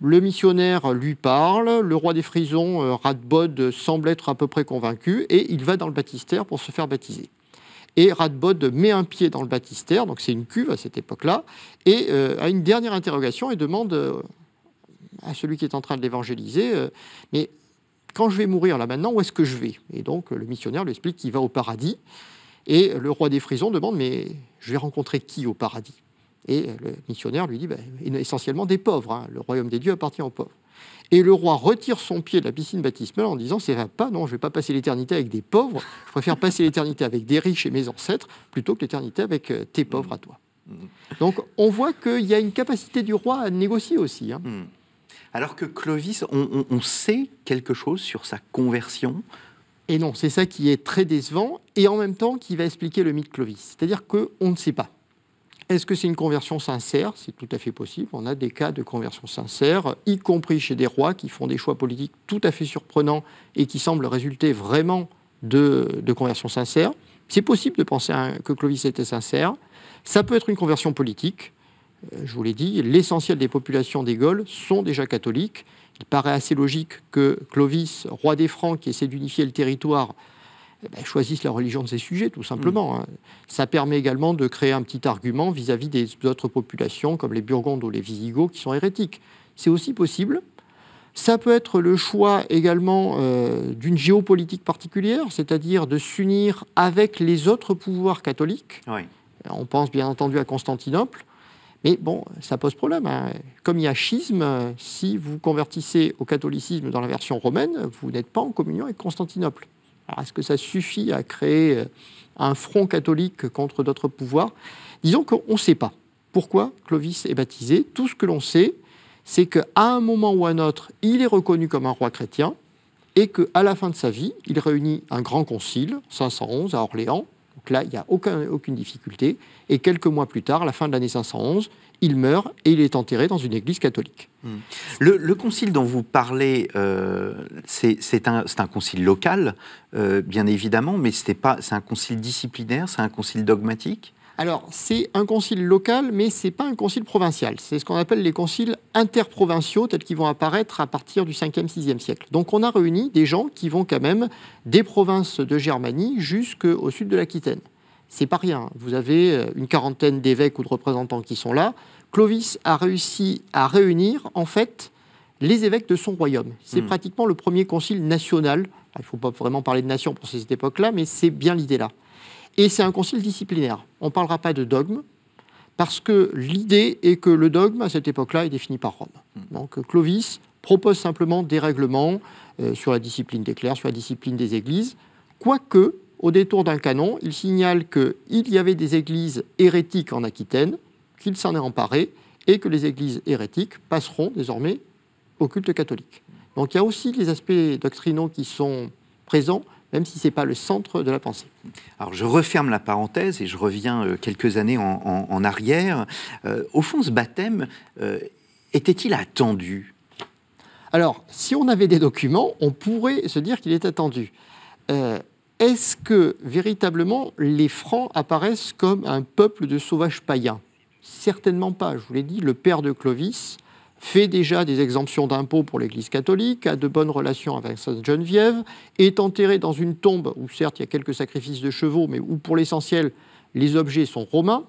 Le missionnaire lui parle, le roi des Frisons, euh, Radbod, semble être à peu près convaincu, et il va dans le baptistère pour se faire baptiser. Et Radbod met un pied dans le baptistère, donc c'est une cuve à cette époque-là, et a une dernière interrogation et demande à celui qui est en train de l'évangéliser, euh, mais quand je vais mourir là maintenant, où est-ce que je vais Et donc le missionnaire lui explique qu'il va au paradis, et le roi des frisons demande, mais je vais rencontrer qui au paradis Et le missionnaire lui dit, ben, essentiellement des pauvres, hein, le royaume des dieux appartient aux pauvres. Et le roi retire son pied de la piscine baptismale en disant C'est pas, non, je vais pas passer l'éternité avec des pauvres, je préfère passer l'éternité avec des riches et mes ancêtres plutôt que l'éternité avec euh, tes pauvres à toi. Mm. Donc on voit qu'il y a une capacité du roi à négocier aussi. Hein. Mm. Alors que Clovis, on, sait quelque chose sur sa conversion. Et non, c'est ça qui est très décevant et en même temps qui va expliquer le mythe Clovis. C'est-à-dire qu'on ne sait pas. Est-ce que c'est une conversion sincère C'est tout à fait possible. On a des cas de conversion sincère, y compris chez des rois qui font des choix politiques tout à fait surprenants et qui semblent résulter vraiment de, de conversion sincère. C'est possible de penser que Clovis était sincère. Ça peut être une conversion politique. Euh, je vous l'ai dit, l'essentiel des populations des Gaules sont déjà catholiques. Il paraît assez logique que Clovis, roi des Francs, qui essaie d'unifier le territoire, eh ben, choisisse la religion de ses sujets, tout simplement. Mm. Hein. Ça permet également de créer un petit argument vis-à-vis des autres populations, comme les Burgondes ou les Visigoths, qui sont hérétiques. C'est aussi possible. Ça peut être le choix également euh, d'une géopolitique particulière, c'est-à-dire de s'unir avec les autres pouvoirs catholiques. On pense bien entendu à Constantinople. Mais bon, ça pose problème. Hein. Comme il y a schisme, si vous convertissez au catholicisme dans la version romaine, vous n'êtes pas en communion avec Constantinople. Alors est-ce que ça suffit à créer euh, un front catholique contre d'autres pouvoirs Disons qu'on ne sait pas pourquoi Clovis est baptisé. Tout ce que l'on sait, c'est qu'à un moment ou à un autre, il est reconnu comme un roi chrétien et qu'à la fin de sa vie, il réunit un grand concile, 511 à Orléans, donc là, il n'y a aucune difficulté. Et quelques mois plus tard, à la fin de l'année 511, il meurt et il est enterré dans une église catholique. Hmm. Le, concile dont vous parlez, euh, c'est un, concile local, euh, bien évidemment, mais c'est un concile disciplinaire, c'est un concile dogmatique alors, c'est un concile local, mais ce n'est pas un concile provincial. C'est ce qu'on appelle les conciles interprovinciaux, tels qu'ils vont apparaître à partir du 5e, 6e siècle. Donc, on a réuni des gens qui vont quand même des provinces de Germanie jusqu'au sud de l'Aquitaine. C'est pas rien. Hein. Vous avez euh, une quarantaine d'évêques ou de représentants qui sont là. Clovis a réussi à réunir, en fait, les évêques de son royaume. C'est hmm. pratiquement le premier concile national. il ne faut pas vraiment parler de nation pour cette époque-là, mais c'est bien l'idée-là. Et c'est un concile disciplinaire. On ne parlera pas de dogme, parce que l'idée est que le dogme, à cette époque-là, est défini par Rome. Hmm. Donc Clovis propose simplement des règlements euh, sur la discipline des clercs, sur la discipline des églises, quoique, au détour d'un canon, il signale qu'il y avait des églises hérétiques en Aquitaine, qu'il s'en est emparé, et que les églises hérétiques passeront désormais au culte catholique. Donc il y a aussi des aspects doctrinaux qui sont présents, même si ce n'est pas le centre de la pensée. Alors je referme la parenthèse et je reviens euh, quelques années en, arrière. Euh, au fond, ce baptême euh, était-il attendu Alors, si on avait des documents, on pourrait se dire qu'il est attendu. Est-ce que véritablement les Francs apparaissent comme un peuple de sauvages païens Certainement pas. Je vous l'ai dit, le père de Clovis fait déjà des exemptions d'impôts pour l'Église catholique, a de bonnes relations avec Sainte Geneviève, est enterré dans une tombe où certes il y a quelques sacrifices de chevaux, mais où pour l'essentiel les objets sont romains.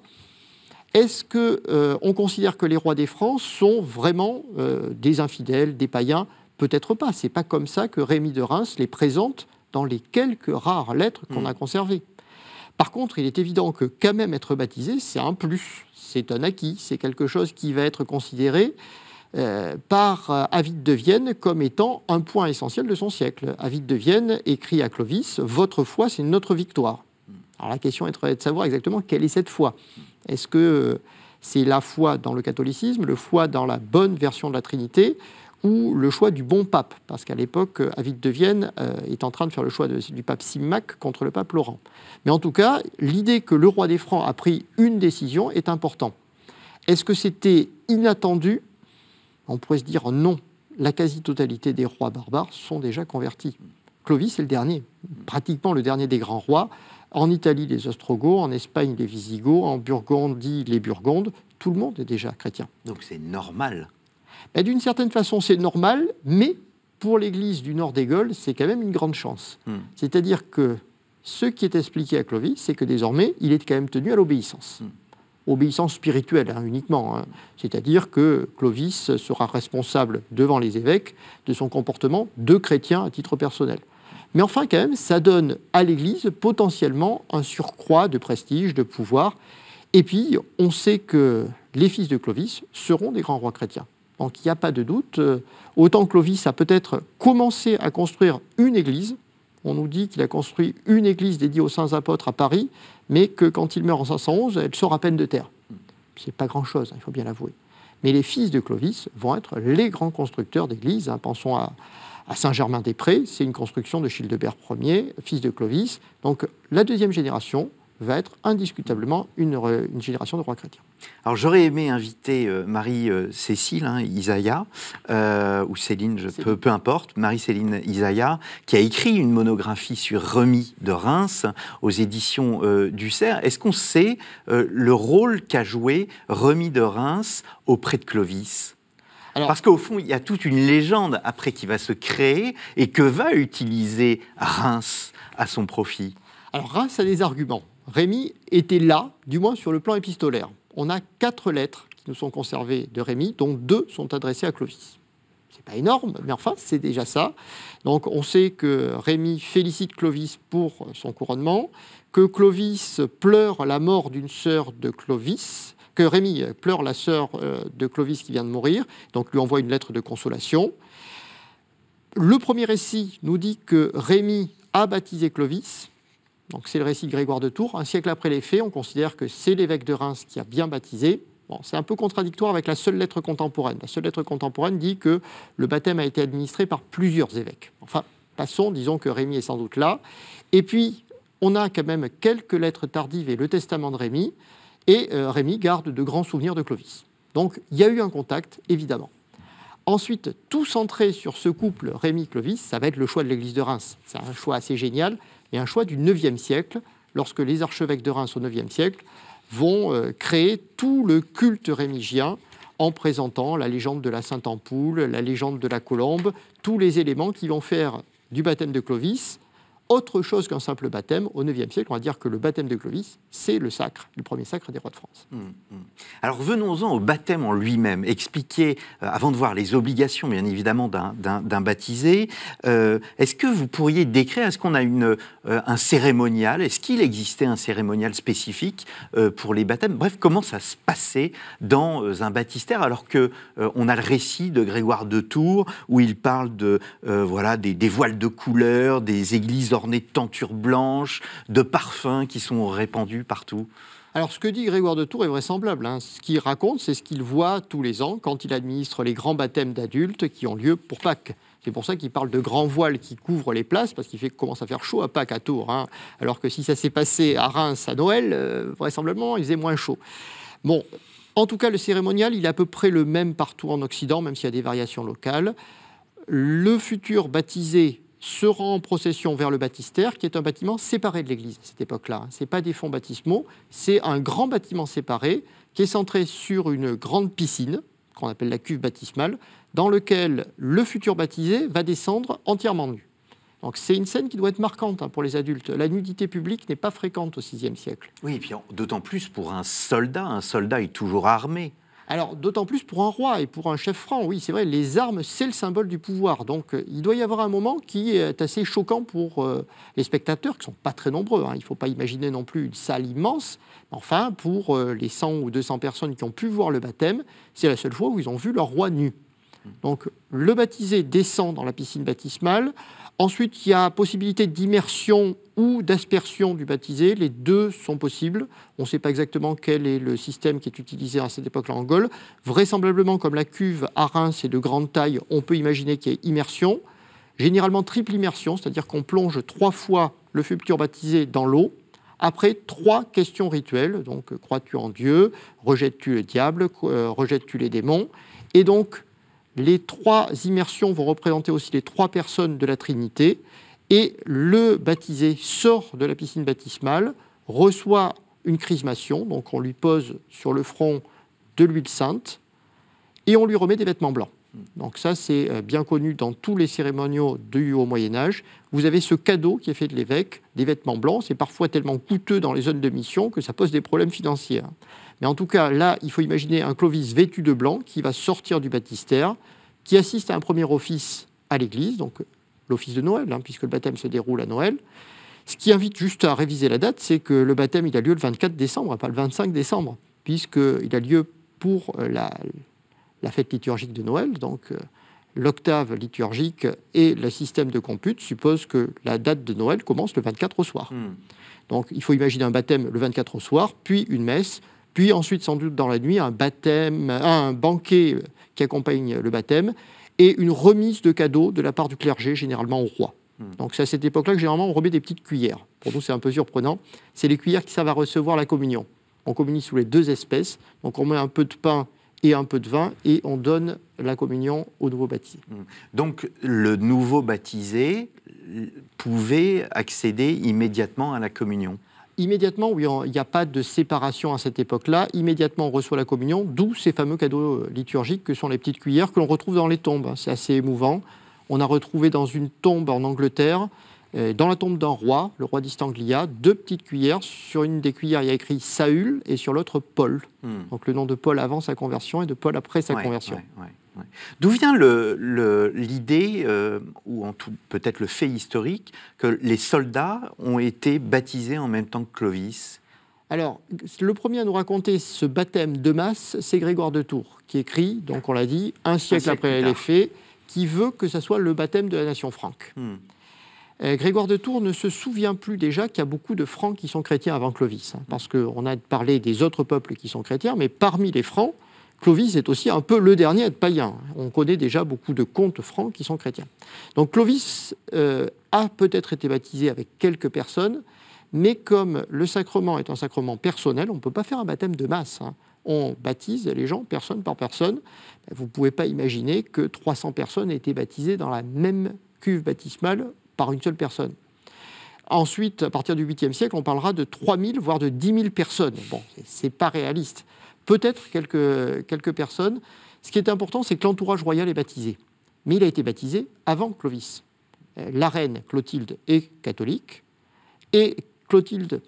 Est-ce que euh, on considère que les rois des Francs sont vraiment euh, des infidèles, des païens Peut-être pas. C'est pas comme ça que Rémi de Reims les présente dans les quelques rares lettres qu'on mmh. a conservées. Par contre, il est évident que quand même être baptisé, c'est un plus, c'est un acquis, c'est quelque chose qui va être considéré euh, par euh, Avide de Vienne comme étant un point essentiel de son siècle. Avid de Vienne écrit à Clovis Votre foi, c'est notre victoire. Alors la question est de savoir exactement quelle est cette foi. Est-ce que euh, c'est la foi dans le catholicisme, le foi dans la bonne version de la Trinité ou le choix du bon pape, parce qu'à l'époque, Avide de Vienne est en train de faire le choix du pape Simac contre le pape Laurent. Mais en tout cas, l'idée que le roi des Francs a pris une décision est importante. Est-ce que c'était inattendu on pourrait se dire non, la quasi-totalité des rois barbares sont déjà convertis. Clovis est le dernier, pratiquement le dernier des grands rois. En Italie, les Ostrogoths, en Espagne, les Visigoths, en Burgondie, les Burgondes, tout le monde est déjà chrétien. Donc c'est normal. Ben, d'une certaine façon, c'est normal, mais pour l'Église du Nord des Gaules, c'est quand même une grande chance. Hmm. C'est-à-dire que ce qui est expliqué à Clovis, c'est que désormais, il est quand même tenu à l'obéissance. Hmm obéissance spirituelle hein, uniquement. Hein. C'est-à-dire que Clovis sera responsable devant les évêques de son comportement de chrétien à titre personnel. Mais enfin, quand même, ça donne à l'Église potentiellement un surcroît de prestige, de pouvoir. Et puis, on sait que les fils de Clovis seront des grands rois chrétiens. Donc, il n'y a pas de doute. Euh, autant Clovis a peut-être commencé à construire une Église on nous dit qu'il a construit une église dédiée aux saints apôtres à Paris, mais que quand il meurt en 511, elle sort à peine de terre. C'est pas grand-chose, hein, il faut bien l'avouer. Mais les fils de Clovis vont être les grands constructeurs d'églises. Hein. Pensons à, Saint-Germain-des-Prés, c'est une construction de Childebert Ier, fils de Clovis. Donc la deuxième génération va être indiscutablement une génération de rois chrétiens. Alors j'aurais aimé inviter euh, Marie-Cécile hein, Isaiah, euh, ou Céline, peu, importe, Marie-Céline Isaiah, qui a écrit une monographie sur Remis de Reims aux éditions euh, du CERF. Est-ce qu'on sait le rôle qu'a joué Remis de Reims auprès de Clovis Parce qu'au fond, il y a toute une légende après qui va se créer et que va utiliser Reims à son profit. Alors Reims a des arguments. Rémi était là, du moins sur le plan épistolaire on a quatre lettres qui nous sont conservées de Rémi, dont deux sont adressées à Clovis. C'est pas énorme, mais enfin, c'est déjà ça. Donc, on sait que Rémi félicite Clovis pour son couronnement, que Clovis pleure la mort d'une sœur de Clovis, que Rémi pleure la sœur euh, de Clovis qui vient de mourir, donc lui envoie une lettre de consolation. Le premier récit nous dit que Rémi a baptisé Clovis, donc c'est le récit de Grégoire de Tours. Un siècle après les faits, on considère que c'est l'évêque de Reims qui a bien baptisé. c'est un peu contradictoire avec la seule lettre contemporaine. La seule lettre contemporaine dit que le baptême a été administré par plusieurs évêques. Enfin, passons, disons que Rémi est sans doute là. Et puis, on a quand même quelques lettres tardives et le testament de Rémi. Et euh, Rémi garde de grands souvenirs de Clovis. Donc, il y a eu un contact, évidemment. Ensuite, tout centré sur ce couple Rémi clovis ça va être le choix de l'église de Reims. C'est un choix assez génial et un choix du IXe siècle, lorsque les archevêques de Reims au IXe siècle vont euh, créer tout le culte rémigien en présentant la légende de la Sainte Ampoule, la légende de la Colombe, tous les éléments qui vont faire du baptême de Clovis autre chose qu'un simple baptême. Au IXe siècle, on va dire que le baptême de Clovis, c'est le sacre, le premier sacre des rois de France. Hmm, hmm. Alors venons-en au baptême en lui-même. Expliquez, euh, avant de voir les obligations, bien évidemment, d'un baptisé, euh, est-ce que vous pourriez décrire, est-ce qu'on a une, euh, un cérémonial Est-ce qu'il existait un cérémonial spécifique pour les baptêmes Bref, comment ça se passait dans un baptistère alors que on a le récit de Grégoire de Tours où il parle de voilà des, voiles de couleur, des églises des de tentures blanches, de parfums qui sont répandus partout alors, ce que dit Grégoire de Tours est vraisemblable. Hein. Ce qu'il raconte, c'est ce qu'il voit tous les ans quand il administre les grands baptêmes d'adultes qui ont lieu pour Pâques. C'est pour ça qu'il parle de grands voiles qui couvrent les places, parce qu'il fait, commence à faire chaud à Pâques à Tours. Hein. Alors que si ça s'est passé à Reims, à Noël, euh, vraisemblablement, il faisait moins chaud. Bon, en tout cas, le cérémonial, il est à peu près le même partout en Occident, même s'il y a des variations locales. Le futur baptisé se rend en procession vers le baptistère, qui est un bâtiment séparé de l'église à cette époque-là. Ce n'est pas des fonds baptismaux, c'est un grand bâtiment séparé qui est centré sur une grande piscine, qu'on appelle la cuve baptismale, dans lequel le futur baptisé va descendre entièrement nu. Donc c'est une scène qui doit être marquante hein, pour les adultes. La nudité publique n'est pas fréquente au VIe siècle. Oui, et d'autant plus pour un soldat. Un soldat est toujours armé. Alors, d'autant plus pour un roi et pour un chef franc, oui, c'est vrai, les armes, c'est le symbole du pouvoir. Donc, euh, il doit y avoir un moment qui est assez choquant pour euh, les spectateurs, qui ne sont pas très nombreux. Hein. Il ne faut pas imaginer non plus une salle immense. Enfin, pour euh, les 100 ou 200 personnes qui ont pu voir le baptême, c'est la seule fois où ils ont vu leur roi nu. Mmh. Donc, le baptisé descend dans la piscine baptismale. Ensuite, il y a possibilité d'immersion ou d'aspersion du baptisé. Les deux sont possibles. On ne sait pas exactement quel est le système qui est utilisé à cette époque-là en Gaule. Vraisemblablement, comme la cuve à Reims est de grande taille, on peut imaginer qu'il y ait immersion. Généralement triple immersion, c'est-à-dire qu'on plonge trois fois le futur baptisé dans l'eau. Après, trois questions rituelles. Donc, crois-tu en Dieu Rejettes-tu le diable euh, Rejettes-tu les démons Et donc, les trois immersions vont représenter aussi les trois personnes de la Trinité. Et le baptisé sort de la piscine baptismale, reçoit une chrismation, donc on lui pose sur le front de l'huile sainte, et on lui remet des vêtements blancs. Donc ça, c'est euh, bien connu dans tous les cérémoniaux du Haut Moyen Âge. Vous avez ce cadeau qui est fait de l'évêque, des vêtements blancs. C'est parfois tellement coûteux dans les zones de mission que ça pose des problèmes financiers. Hein. Mais en tout cas, là, il faut imaginer un Clovis vêtu de blanc qui va sortir du baptistère, qui assiste à un premier office à l'église, donc euh, l'office de Noël, hein, puisque le baptême se déroule à Noël. Ce qui invite juste à réviser la date, c'est que le baptême, il a lieu le 24 décembre, pas le 25 décembre, puisqu'il euh, a lieu pour euh, la, fête liturgique de Noël. Donc, l'octave liturgique et le système de compute supposent que la date de Noël commence le 24 au soir. Hmm. Donc, il faut imaginer un baptême le 24 au soir, puis une messe, puis ensuite, sans doute dans la nuit, un baptême, un banquet qui accompagne le baptême et une remise de cadeaux de la part du clergé, généralement au roi. Hmm. Donc c'est à cette époque-là que généralement on remet des petites cuillères. Pour nous c'est un peu surprenant. C'est les cuillères qui servent à recevoir la communion. On communie sous les deux espèces. Donc on met un peu de pain et un peu de vin et on donne la communion au nouveau baptisé. Hmm. Donc le nouveau baptisé pouvait accéder immédiatement à la communion immédiatement, oui, il n'y a pas de séparation à cette époque-là, immédiatement on reçoit la communion, d'où ces fameux cadeaux euh, liturgiques que sont les petites cuillères que l'on retrouve dans les tombes. C'est assez émouvant. On a retrouvé dans une tombe en Angleterre, euh, dans la tombe d'un roi, le roi d'Istanglia, deux petites cuillères. Sur une des cuillères, il y a écrit Saül et sur l'autre Paul. Hmm. Donc le nom de Paul avant sa conversion et de Paul après sa conversion. D'où vient l'idée, euh, ou en tout peut-être le fait historique, que les soldats ont été baptisés en même temps que Clovis alors, le premier à nous raconter ce baptême de masse, c'est Grégoire de Tours, qui écrit, donc on l'a dit, un siècle, après les faits, qui veut que ce soit le baptême de la nation franque. Hmm. Euh, Grégoire de Tours ne se souvient plus déjà qu'il y a beaucoup de francs qui sont chrétiens avant Clovis, hein, parce qu'on a parlé des autres peuples qui sont chrétiens, mais parmi les francs, Clovis est aussi un peu le dernier à être païen. On connaît déjà beaucoup de contes francs qui sont chrétiens. Donc Clovis euh, a peut-être été baptisé avec quelques personnes, mais comme le sacrement est un sacrement personnel, on ne peut pas faire un baptême de masse. Hein. On baptise les gens personne par personne. Vous ne pouvez pas imaginer que 300 personnes aient été baptisées dans la même cuve baptismale par une seule personne. Ensuite, à partir du 8e siècle, on parlera de 3000, voire de 10 000 personnes. Bon, c'est pas réaliste peut-être quelques, quelques personnes. Ce qui est important, c'est que l'entourage royal est baptisé. Mais il a été baptisé avant Clovis. Euh, la reine Clotilde est catholique, et Clotilde,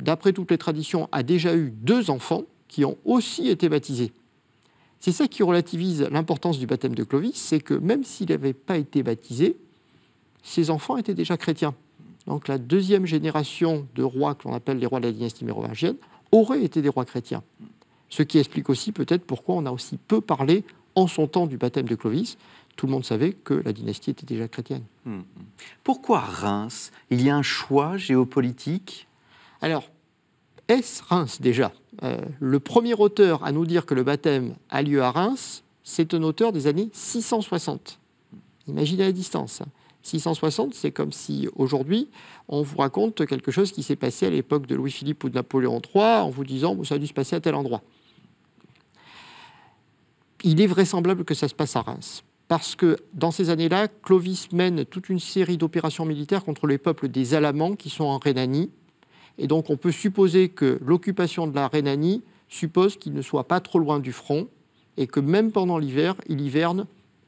d'après toutes les traditions, a déjà eu deux enfants qui ont aussi été baptisés. C'est ça qui relativise l'importance du baptême de Clovis, c'est que même s'il n'avait pas été baptisé, ses enfants étaient déjà chrétiens. Donc la deuxième génération de rois que l'on appelle les rois de la dynastie mérovingienne auraient été des rois chrétiens. Ce qui explique aussi peut-être pourquoi on a aussi peu parlé en son temps du baptême de Clovis. Tout le monde savait que la dynastie était déjà chrétienne. Hmm, hmm. Pourquoi Reims Il y a un choix géopolitique Alors, est-ce Reims déjà euh, Le premier auteur à nous dire que le baptême a lieu à Reims, c'est un auteur des années 660. Imaginez la distance. 660, c'est comme si aujourd'hui on vous raconte quelque chose qui s'est passé à l'époque de Louis-Philippe ou de Napoléon III en vous disant que ça a dû se passer à tel endroit il est vraisemblable que ça se passe à Reims. Parce que dans ces années-là, Clovis mène toute une série d'opérations militaires contre les peuples des Alamans qui sont en Rhénanie. Et donc on peut supposer que l'occupation de la Rhénanie suppose qu'il ne soit pas trop loin du front et que même pendant l'hiver, il hiverne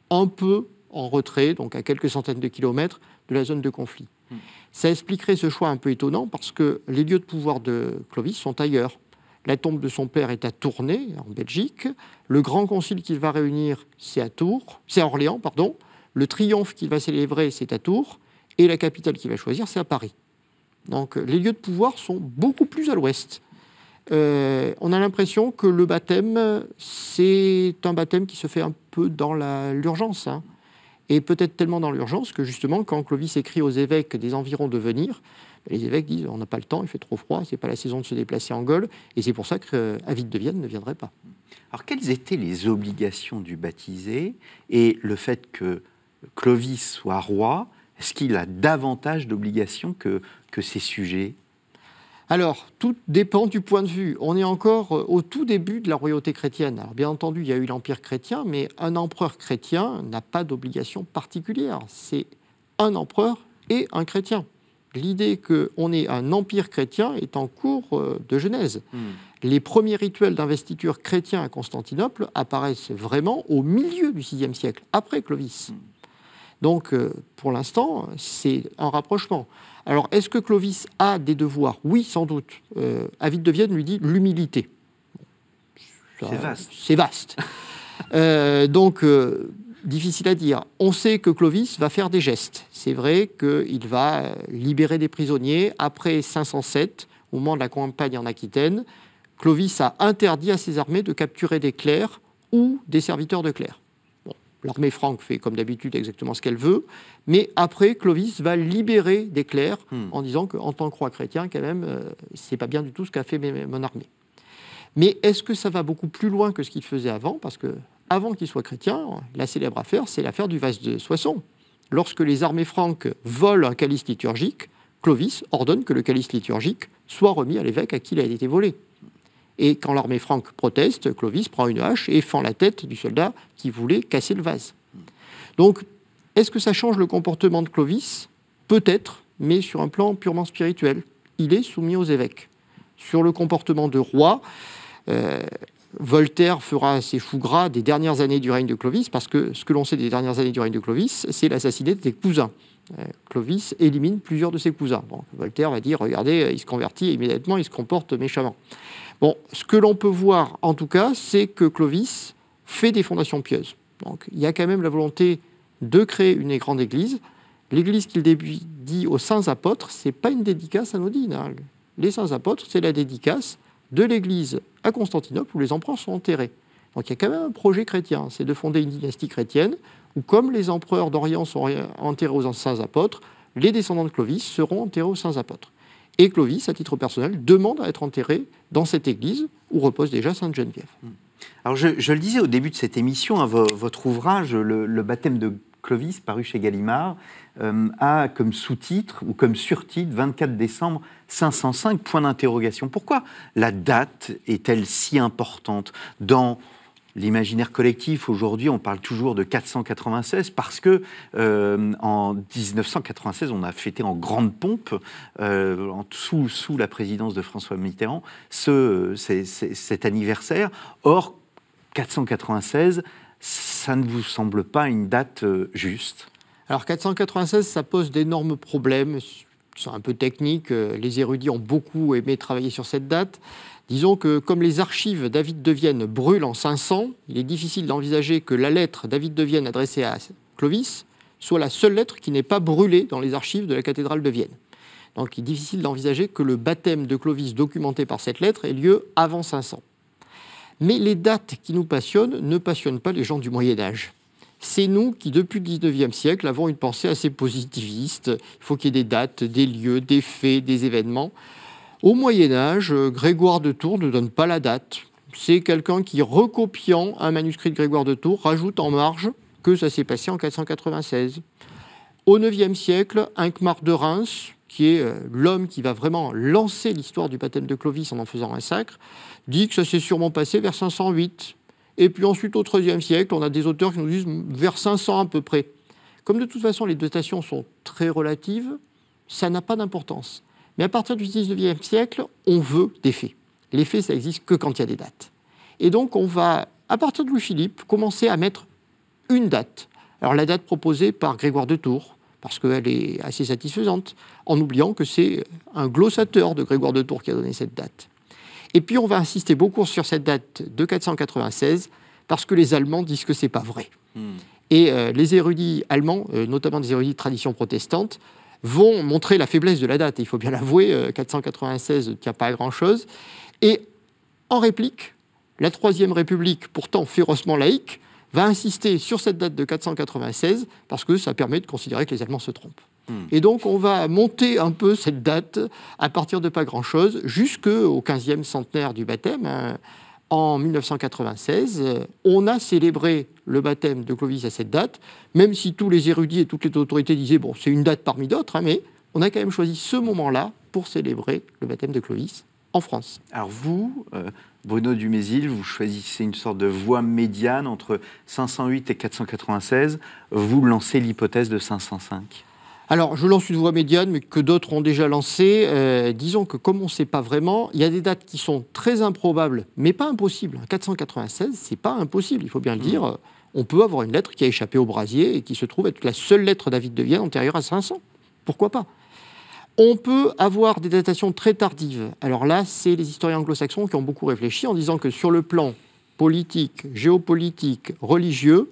un peu en retrait, donc à quelques centaines de kilomètres de la zone de conflit. Hmm. Ça expliquerait ce choix un peu étonnant parce que les lieux de pouvoir de Clovis sont ailleurs. La tombe de son père est à Tournai, en Belgique. Le grand concile qu'il va réunir, c'est à Tours, c'est à Orléans, pardon. Le triomphe qu'il va célébrer, c'est à Tours. Et la capitale qu'il va choisir, c'est à Paris. Donc les lieux de pouvoir sont beaucoup plus à l'ouest. Euh, on a l'impression que le baptême, c'est un baptême qui se fait un peu dans l'urgence. Hein. Et peut-être tellement dans l'urgence que justement, quand Clovis écrit aux évêques des environs de venir, les évêques disent on n'a pas le temps, il fait trop froid, c'est pas la saison de se déplacer en Gaule, et c'est pour ça que euh, Avid de Vienne ne viendrait pas. Alors quelles étaient les obligations du baptisé et le fait que Clovis soit roi, est-ce qu'il a davantage d'obligations que, que ses sujets alors, tout dépend du point de vue. On est encore euh, au tout début de la royauté chrétienne. Alors, bien entendu, il y a eu l'Empire chrétien, mais un empereur chrétien n'a pas d'obligation particulière. C'est un empereur et un chrétien l'idée qu'on est un empire chrétien est en cours euh, de Genèse. Hmm. Les premiers rituels d'investiture chrétien à Constantinople apparaissent vraiment au milieu du VIe siècle, après Clovis. Hmm. Donc, euh, pour l'instant, c'est un rapprochement. Alors, est-ce que Clovis a des devoirs Oui, sans doute. Euh, Avid de Vienne lui dit l'humilité. C'est vaste. C'est vaste. donc, difficile à dire. On sait que Clovis va faire des gestes. C'est vrai qu'il va libérer des prisonniers. Après 507, au moment de la campagne en Aquitaine, Clovis a interdit à ses armées de capturer des clercs ou des serviteurs de clercs. L'armée franque fait comme d'habitude exactement ce qu'elle veut, mais après, Clovis va libérer des clercs hmm. en disant qu'en tant que roi chrétien, quand même, euh, c'est pas bien du tout ce qu'a fait mon armée. Mais est-ce que ça va beaucoup plus loin que ce qu'il faisait avant Parce que avant qu'il soit chrétien, la célèbre affaire, c'est l'affaire du vase de Soissons. Lorsque les armées franques volent un calice liturgique, Clovis ordonne que le calice liturgique soit remis à l'évêque à qui il a été volé. Et quand l'armée franque proteste, Clovis prend une hache et fend la tête du soldat qui voulait casser le vase. Donc, est-ce que ça change le comportement de Clovis Peut-être, mais sur un plan purement spirituel. Il est soumis aux évêques. Sur le comportement de roi, euh, Voltaire fera ses fous gras des dernières années du règne de Clovis, parce que ce que l'on sait des dernières années du règne de Clovis, c'est l'assassinat ses cousins. Euh, Clovis élimine plusieurs de ses cousins. Voltaire va dire, regardez, euh, il se convertit immédiatement, il se comporte méchamment. Bon, ce que l'on peut voir, en tout cas, c'est que Clovis fait des fondations pieuses. Donc, il y a quand même la volonté de créer une grande église. L'église qu'il dit aux saints apôtres, c'est pas une dédicace anodine. Hein. Les saints apôtres, c'est la dédicace de l'Église à Constantinople où les empereurs sont enterrés. Donc il y a quand même un projet chrétien, c'est de fonder une dynastie chrétienne où, comme les empereurs d'Orient sont enterrés aux saints apôtres, les descendants de Clovis seront enterrés aux saints apôtres. Et Clovis, à titre personnel, demande à être enterré dans cette église où repose déjà Sainte Geneviève. Hmm. Alors je, le disais au début de cette émission, hein, votre ouvrage, le, le baptême de Clovis, paru chez Gallimard, euh, a comme sous-titre ou comme surtitre 24 décembre 505 point d'interrogation. Pourquoi la date est-elle si importante dans l'imaginaire collectif aujourd'hui On parle toujours de 496 parce que euh, en 1996 on a fêté en grande pompe euh, sous, la présidence de François Mitterrand cet anniversaire. Or 496 ça ne vous semble pas une date juste alors 496, ça pose d'énormes problèmes C'est sont un peu techniques. Euh, les érudits ont beaucoup aimé travailler sur cette date. Disons que comme les archives David de Vienne brûlent en 500, il est difficile d'envisager que la lettre David de Vienne adressée à Clovis soit la seule lettre qui n'est pas brûlée dans les archives de la cathédrale de Vienne. Donc il est difficile d'envisager que le baptême de Clovis documenté par cette lettre ait lieu avant 500. Mais les dates qui nous passionnent ne passionnent pas les gens du Moyen Âge c'est nous qui, depuis le 19e siècle, avons une pensée assez positiviste. Il faut qu'il y ait des dates, des lieux, des faits, des événements. Au Moyen Âge, Grégoire de Tours ne donne pas la date. C'est quelqu'un qui, recopiant un manuscrit de Grégoire de Tours, rajoute en marge que ça s'est passé en 496. Au IXe siècle, Incmar de Reims, qui est euh, l'homme qui va vraiment lancer l'histoire du baptême de Clovis en en faisant un sacre, dit que ça s'est sûrement passé vers 508. Et puis ensuite, au XIIIe siècle, on a des auteurs qui nous disent vers 500 à peu près. Comme de toute façon, les dotations sont très relatives, ça n'a pas d'importance. Mais à partir du XIXe siècle, on veut des faits. Les faits, ça n'existe que quand il y a des dates. Et donc, on va, à partir de Louis-Philippe, commencer à mettre une date. Alors, la date proposée par Grégoire de Tours, parce qu'elle est assez satisfaisante, en oubliant que c'est un glossateur de Grégoire de Tours qui a donné cette date. Et puis on va insister beaucoup sur cette date de 496 parce que les Allemands disent que c'est pas vrai. Hmm. Et euh, les érudits allemands, euh, notamment des érudits de tradition protestante, vont montrer la faiblesse de la date. il faut bien l'avouer, 496 euh, ne tient pas à grand-chose. Et en réplique, la Troisième République, pourtant férocement laïque, va insister sur cette date de 496 parce que ça permet de considérer que les Allemands se trompent. Et donc, on va monter un peu cette date à partir de pas grand-chose jusqu'au 15e centenaire du baptême. Hein. En 1996, euh, on a célébré le baptême de Clovis à cette date, même si tous les érudits et toutes les autorités disaient, bon, c'est une date parmi d'autres, hein, mais on a quand même choisi ce moment-là pour célébrer le baptême de Clovis en France. Alors vous, euh, Bruno Dumézil, vous choisissez une sorte de voie médiane entre 508 et 496. Vous lancez l'hypothèse de 505. Alors, je lance une voie médiane, mais que d'autres ont déjà lancée. Euh, disons que comme on ne sait pas vraiment, il y a des dates qui sont très improbables, mais pas impossibles. 496, c'est pas impossible, il faut bien le mmh. dire. On peut avoir une lettre qui a échappé au brasier et qui se trouve être la seule lettre David de Vienne antérieure à 500. Pourquoi pas on peut avoir des datations très tardives. Alors là, c'est les historiens anglo-saxons qui ont beaucoup réfléchi en disant que sur le plan politique, géopolitique, religieux,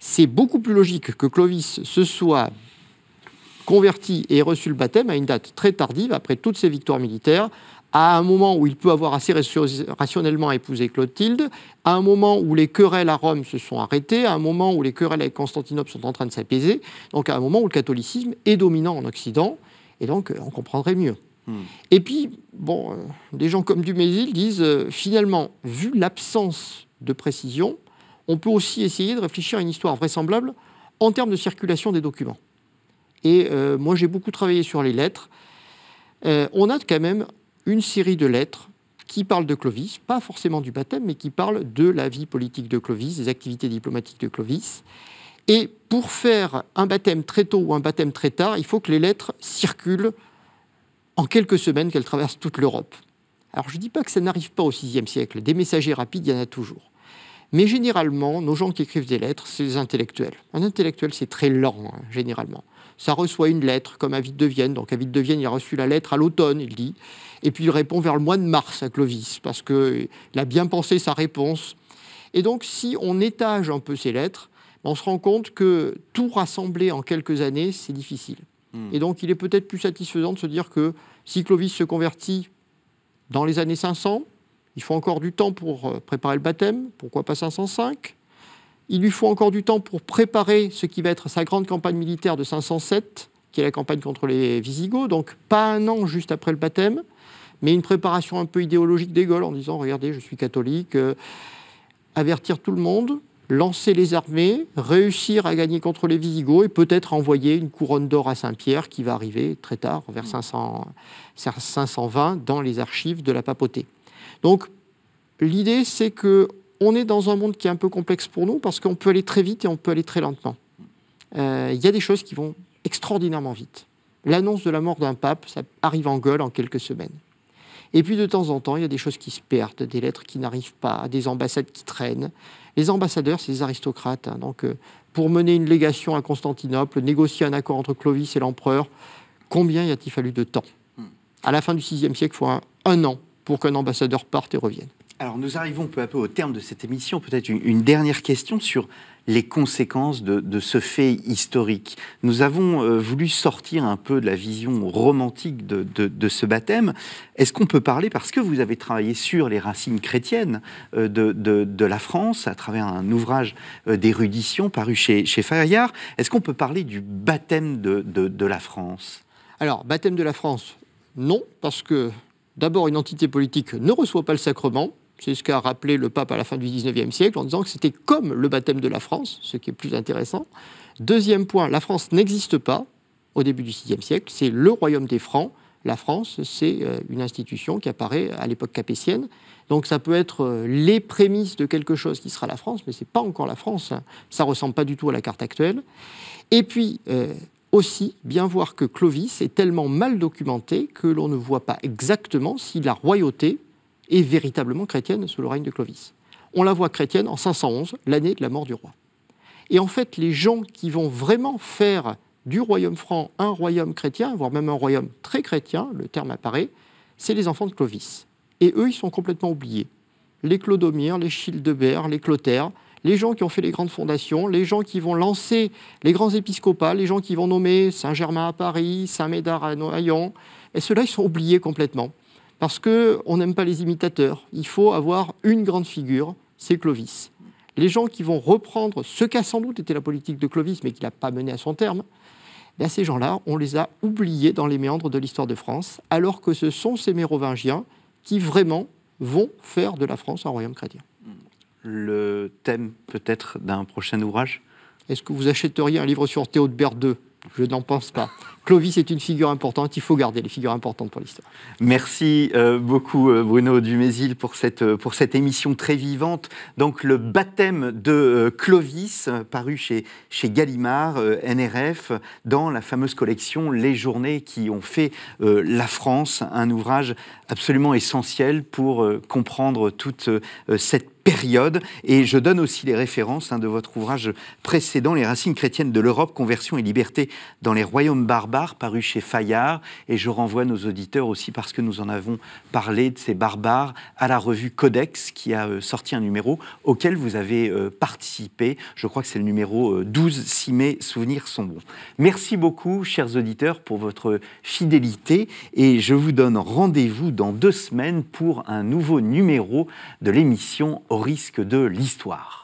c'est beaucoup plus logique que Clovis se soit converti et reçu le baptême à une date très tardive, après toutes ses victoires militaires, à un moment où il peut avoir assez rationnellement épousé Clotilde, à un moment où les querelles à Rome se sont arrêtées, à un moment où les querelles avec Constantinople sont en train de s'apaiser, donc à un moment où le catholicisme est dominant en Occident, et donc euh, on comprendrait mieux. Hmm. Et puis, bon, euh, des gens comme Dumézil disent, euh, finalement, vu l'absence de précision, on peut aussi essayer de réfléchir à une histoire vraisemblable en termes de circulation des documents. Et euh, moi, j'ai beaucoup travaillé sur les lettres. Euh, on a quand même une série de lettres qui parlent de Clovis, pas forcément du baptême, mais qui parlent de la vie politique de Clovis, des activités diplomatiques de Clovis. Et pour faire un baptême très tôt ou un baptême très tard, il faut que les lettres circulent en quelques semaines, qu'elles traversent toute l'Europe. Alors je ne dis pas que ça n'arrive pas au VIe siècle, des messagers rapides, il y en a toujours. Mais généralement, nos gens qui écrivent des lettres, c'est des intellectuels. Un intellectuel, c'est très lent, hein, généralement ça reçoit une lettre, comme Avid de Vienne. Donc Avid de Vienne, il a reçu la lettre à l'automne, il dit. Et puis il répond vers le mois de mars à Clovis, parce qu'il a bien pensé sa réponse. Et donc, si on étage un peu ces lettres, ben, on se rend compte que tout rassembler en quelques années, c'est difficile. Hmm. Et donc, il est peut-être plus satisfaisant de se dire que si Clovis se convertit dans les années 500, il faut encore du temps pour euh, préparer le baptême, pourquoi pas 505 il lui faut encore du temps pour préparer ce qui va être sa grande campagne militaire de 507, qui est la campagne contre les Visigoths, donc pas un an juste après le baptême, mais une préparation un peu idéologique des Gaules en disant regardez, je suis catholique, euh, avertir tout le monde, lancer les armées, réussir à gagner contre les Visigoths et peut-être envoyer une couronne d'or à Saint-Pierre qui va arriver très tard, vers 500, 520, dans les archives de la papauté. Donc l'idée, c'est que on est dans un monde qui est un peu complexe pour nous parce qu'on peut aller très vite et on peut aller très lentement. Il euh, y a des choses qui vont extraordinairement vite. L'annonce de la mort d'un pape, ça arrive en gueule en quelques semaines. Et puis de temps en temps, il y a des choses qui se perdent, des lettres qui n'arrivent pas, des ambassades qui traînent. Les ambassadeurs, c'est des aristocrates. Hein. donc, euh, pour mener une légation à Constantinople, négocier un accord entre Clovis et l'empereur, combien y a-t-il fallu de temps hmm. À la fin du VIe siècle, il faut un an pour qu'un ambassadeur parte et revienne. Alors nous arrivons peu à peu au terme de cette émission. Peut-être une, dernière question sur les conséquences de, ce fait historique. Nous avons euh, voulu sortir un peu de la vision romantique de, ce baptême. Est-ce qu'on peut parler, parce que vous avez travaillé sur les racines chrétiennes euh, de, la France à travers un ouvrage euh, d'érudition paru chez Fayard, est-ce qu'on peut parler du baptême de la France Alors, baptême de la France, non, parce que d'abord une entité politique ne reçoit pas le sacrement, c'est ce qu'a rappelé le pape à la fin du XIXe e siècle en disant que c'était comme le baptême de la France, ce qui est plus intéressant. Deuxième point, la France n'existe pas au début du VIe siècle, c'est le royaume des Francs. La France, c'est euh, une institution qui apparaît à l'époque capétienne. Donc ça peut être euh, les prémices de quelque chose qui sera la France, mais ce n'est pas encore la France. Ça ne ressemble pas du tout à la carte actuelle. Et puis euh, aussi, bien voir que Clovis est tellement mal documenté que l'on ne voit pas exactement si la royauté est véritablement chrétienne sous le règne de Clovis. On la voit chrétienne en 511, l'année de la mort du roi. Et en fait, les gens qui vont vraiment faire du royaume franc un royaume chrétien, voire même un royaume très chrétien, le terme apparaît, c'est les enfants de Clovis. Et eux, ils sont complètement oubliés. Les Clodomir, les Childebert, les Clotaire, les gens qui ont fait les grandes fondations, les gens qui vont lancer les grands épiscopats, les gens qui vont nommer Saint-Germain à Paris, Saint-Médard à Noyon, et ceux-là, ils sont oubliés complètement. Parce qu'on n'aime pas les imitateurs. Il faut avoir une grande figure, c'est Clovis. Les gens qui vont reprendre ce qu'a sans doute été la politique de Clovis, mais qu'il n'a pas mené à son terme, ben, ces gens-là, on les a oubliés dans les méandres de l'histoire de France, alors que ce sont ces mérovingiens qui vraiment vont faire de la France un royaume chrétien. Le thème peut-être d'un prochain ouvrage Est-ce que vous achèteriez un livre sur Théodbert II Je n'en pense pas. Clovis est une figure importante, il faut garder les figures importantes pour l'histoire. Merci euh, beaucoup euh, Bruno Dumézil pour cette, euh, pour cette émission très vivante. Donc le baptême de Clovis, paru chez, chez Gallimard, NRF, dans la fameuse collection Les Journées qui ont fait la France, un ouvrage absolument essentiel pour comprendre toute cette période. Et je donne aussi les références hein, de votre ouvrage précédent, Les racines chrétiennes de l'Europe, conversion et liberté dans les royaumes barbares paru chez Fayard. Et je renvoie nos auditeurs aussi, parce que nous en avons parlé de ces barbares, à la revue Codex, qui a euh, sorti un numéro auquel vous avez euh, participé. Je crois que c'est le numéro 12, 6 mai, Souvenirs sont bons. Merci beaucoup, chers auditeurs, pour votre fidélité. Et je vous donne rendez-vous dans deux semaines pour un nouveau numéro de l'émission Au risque de l'histoire.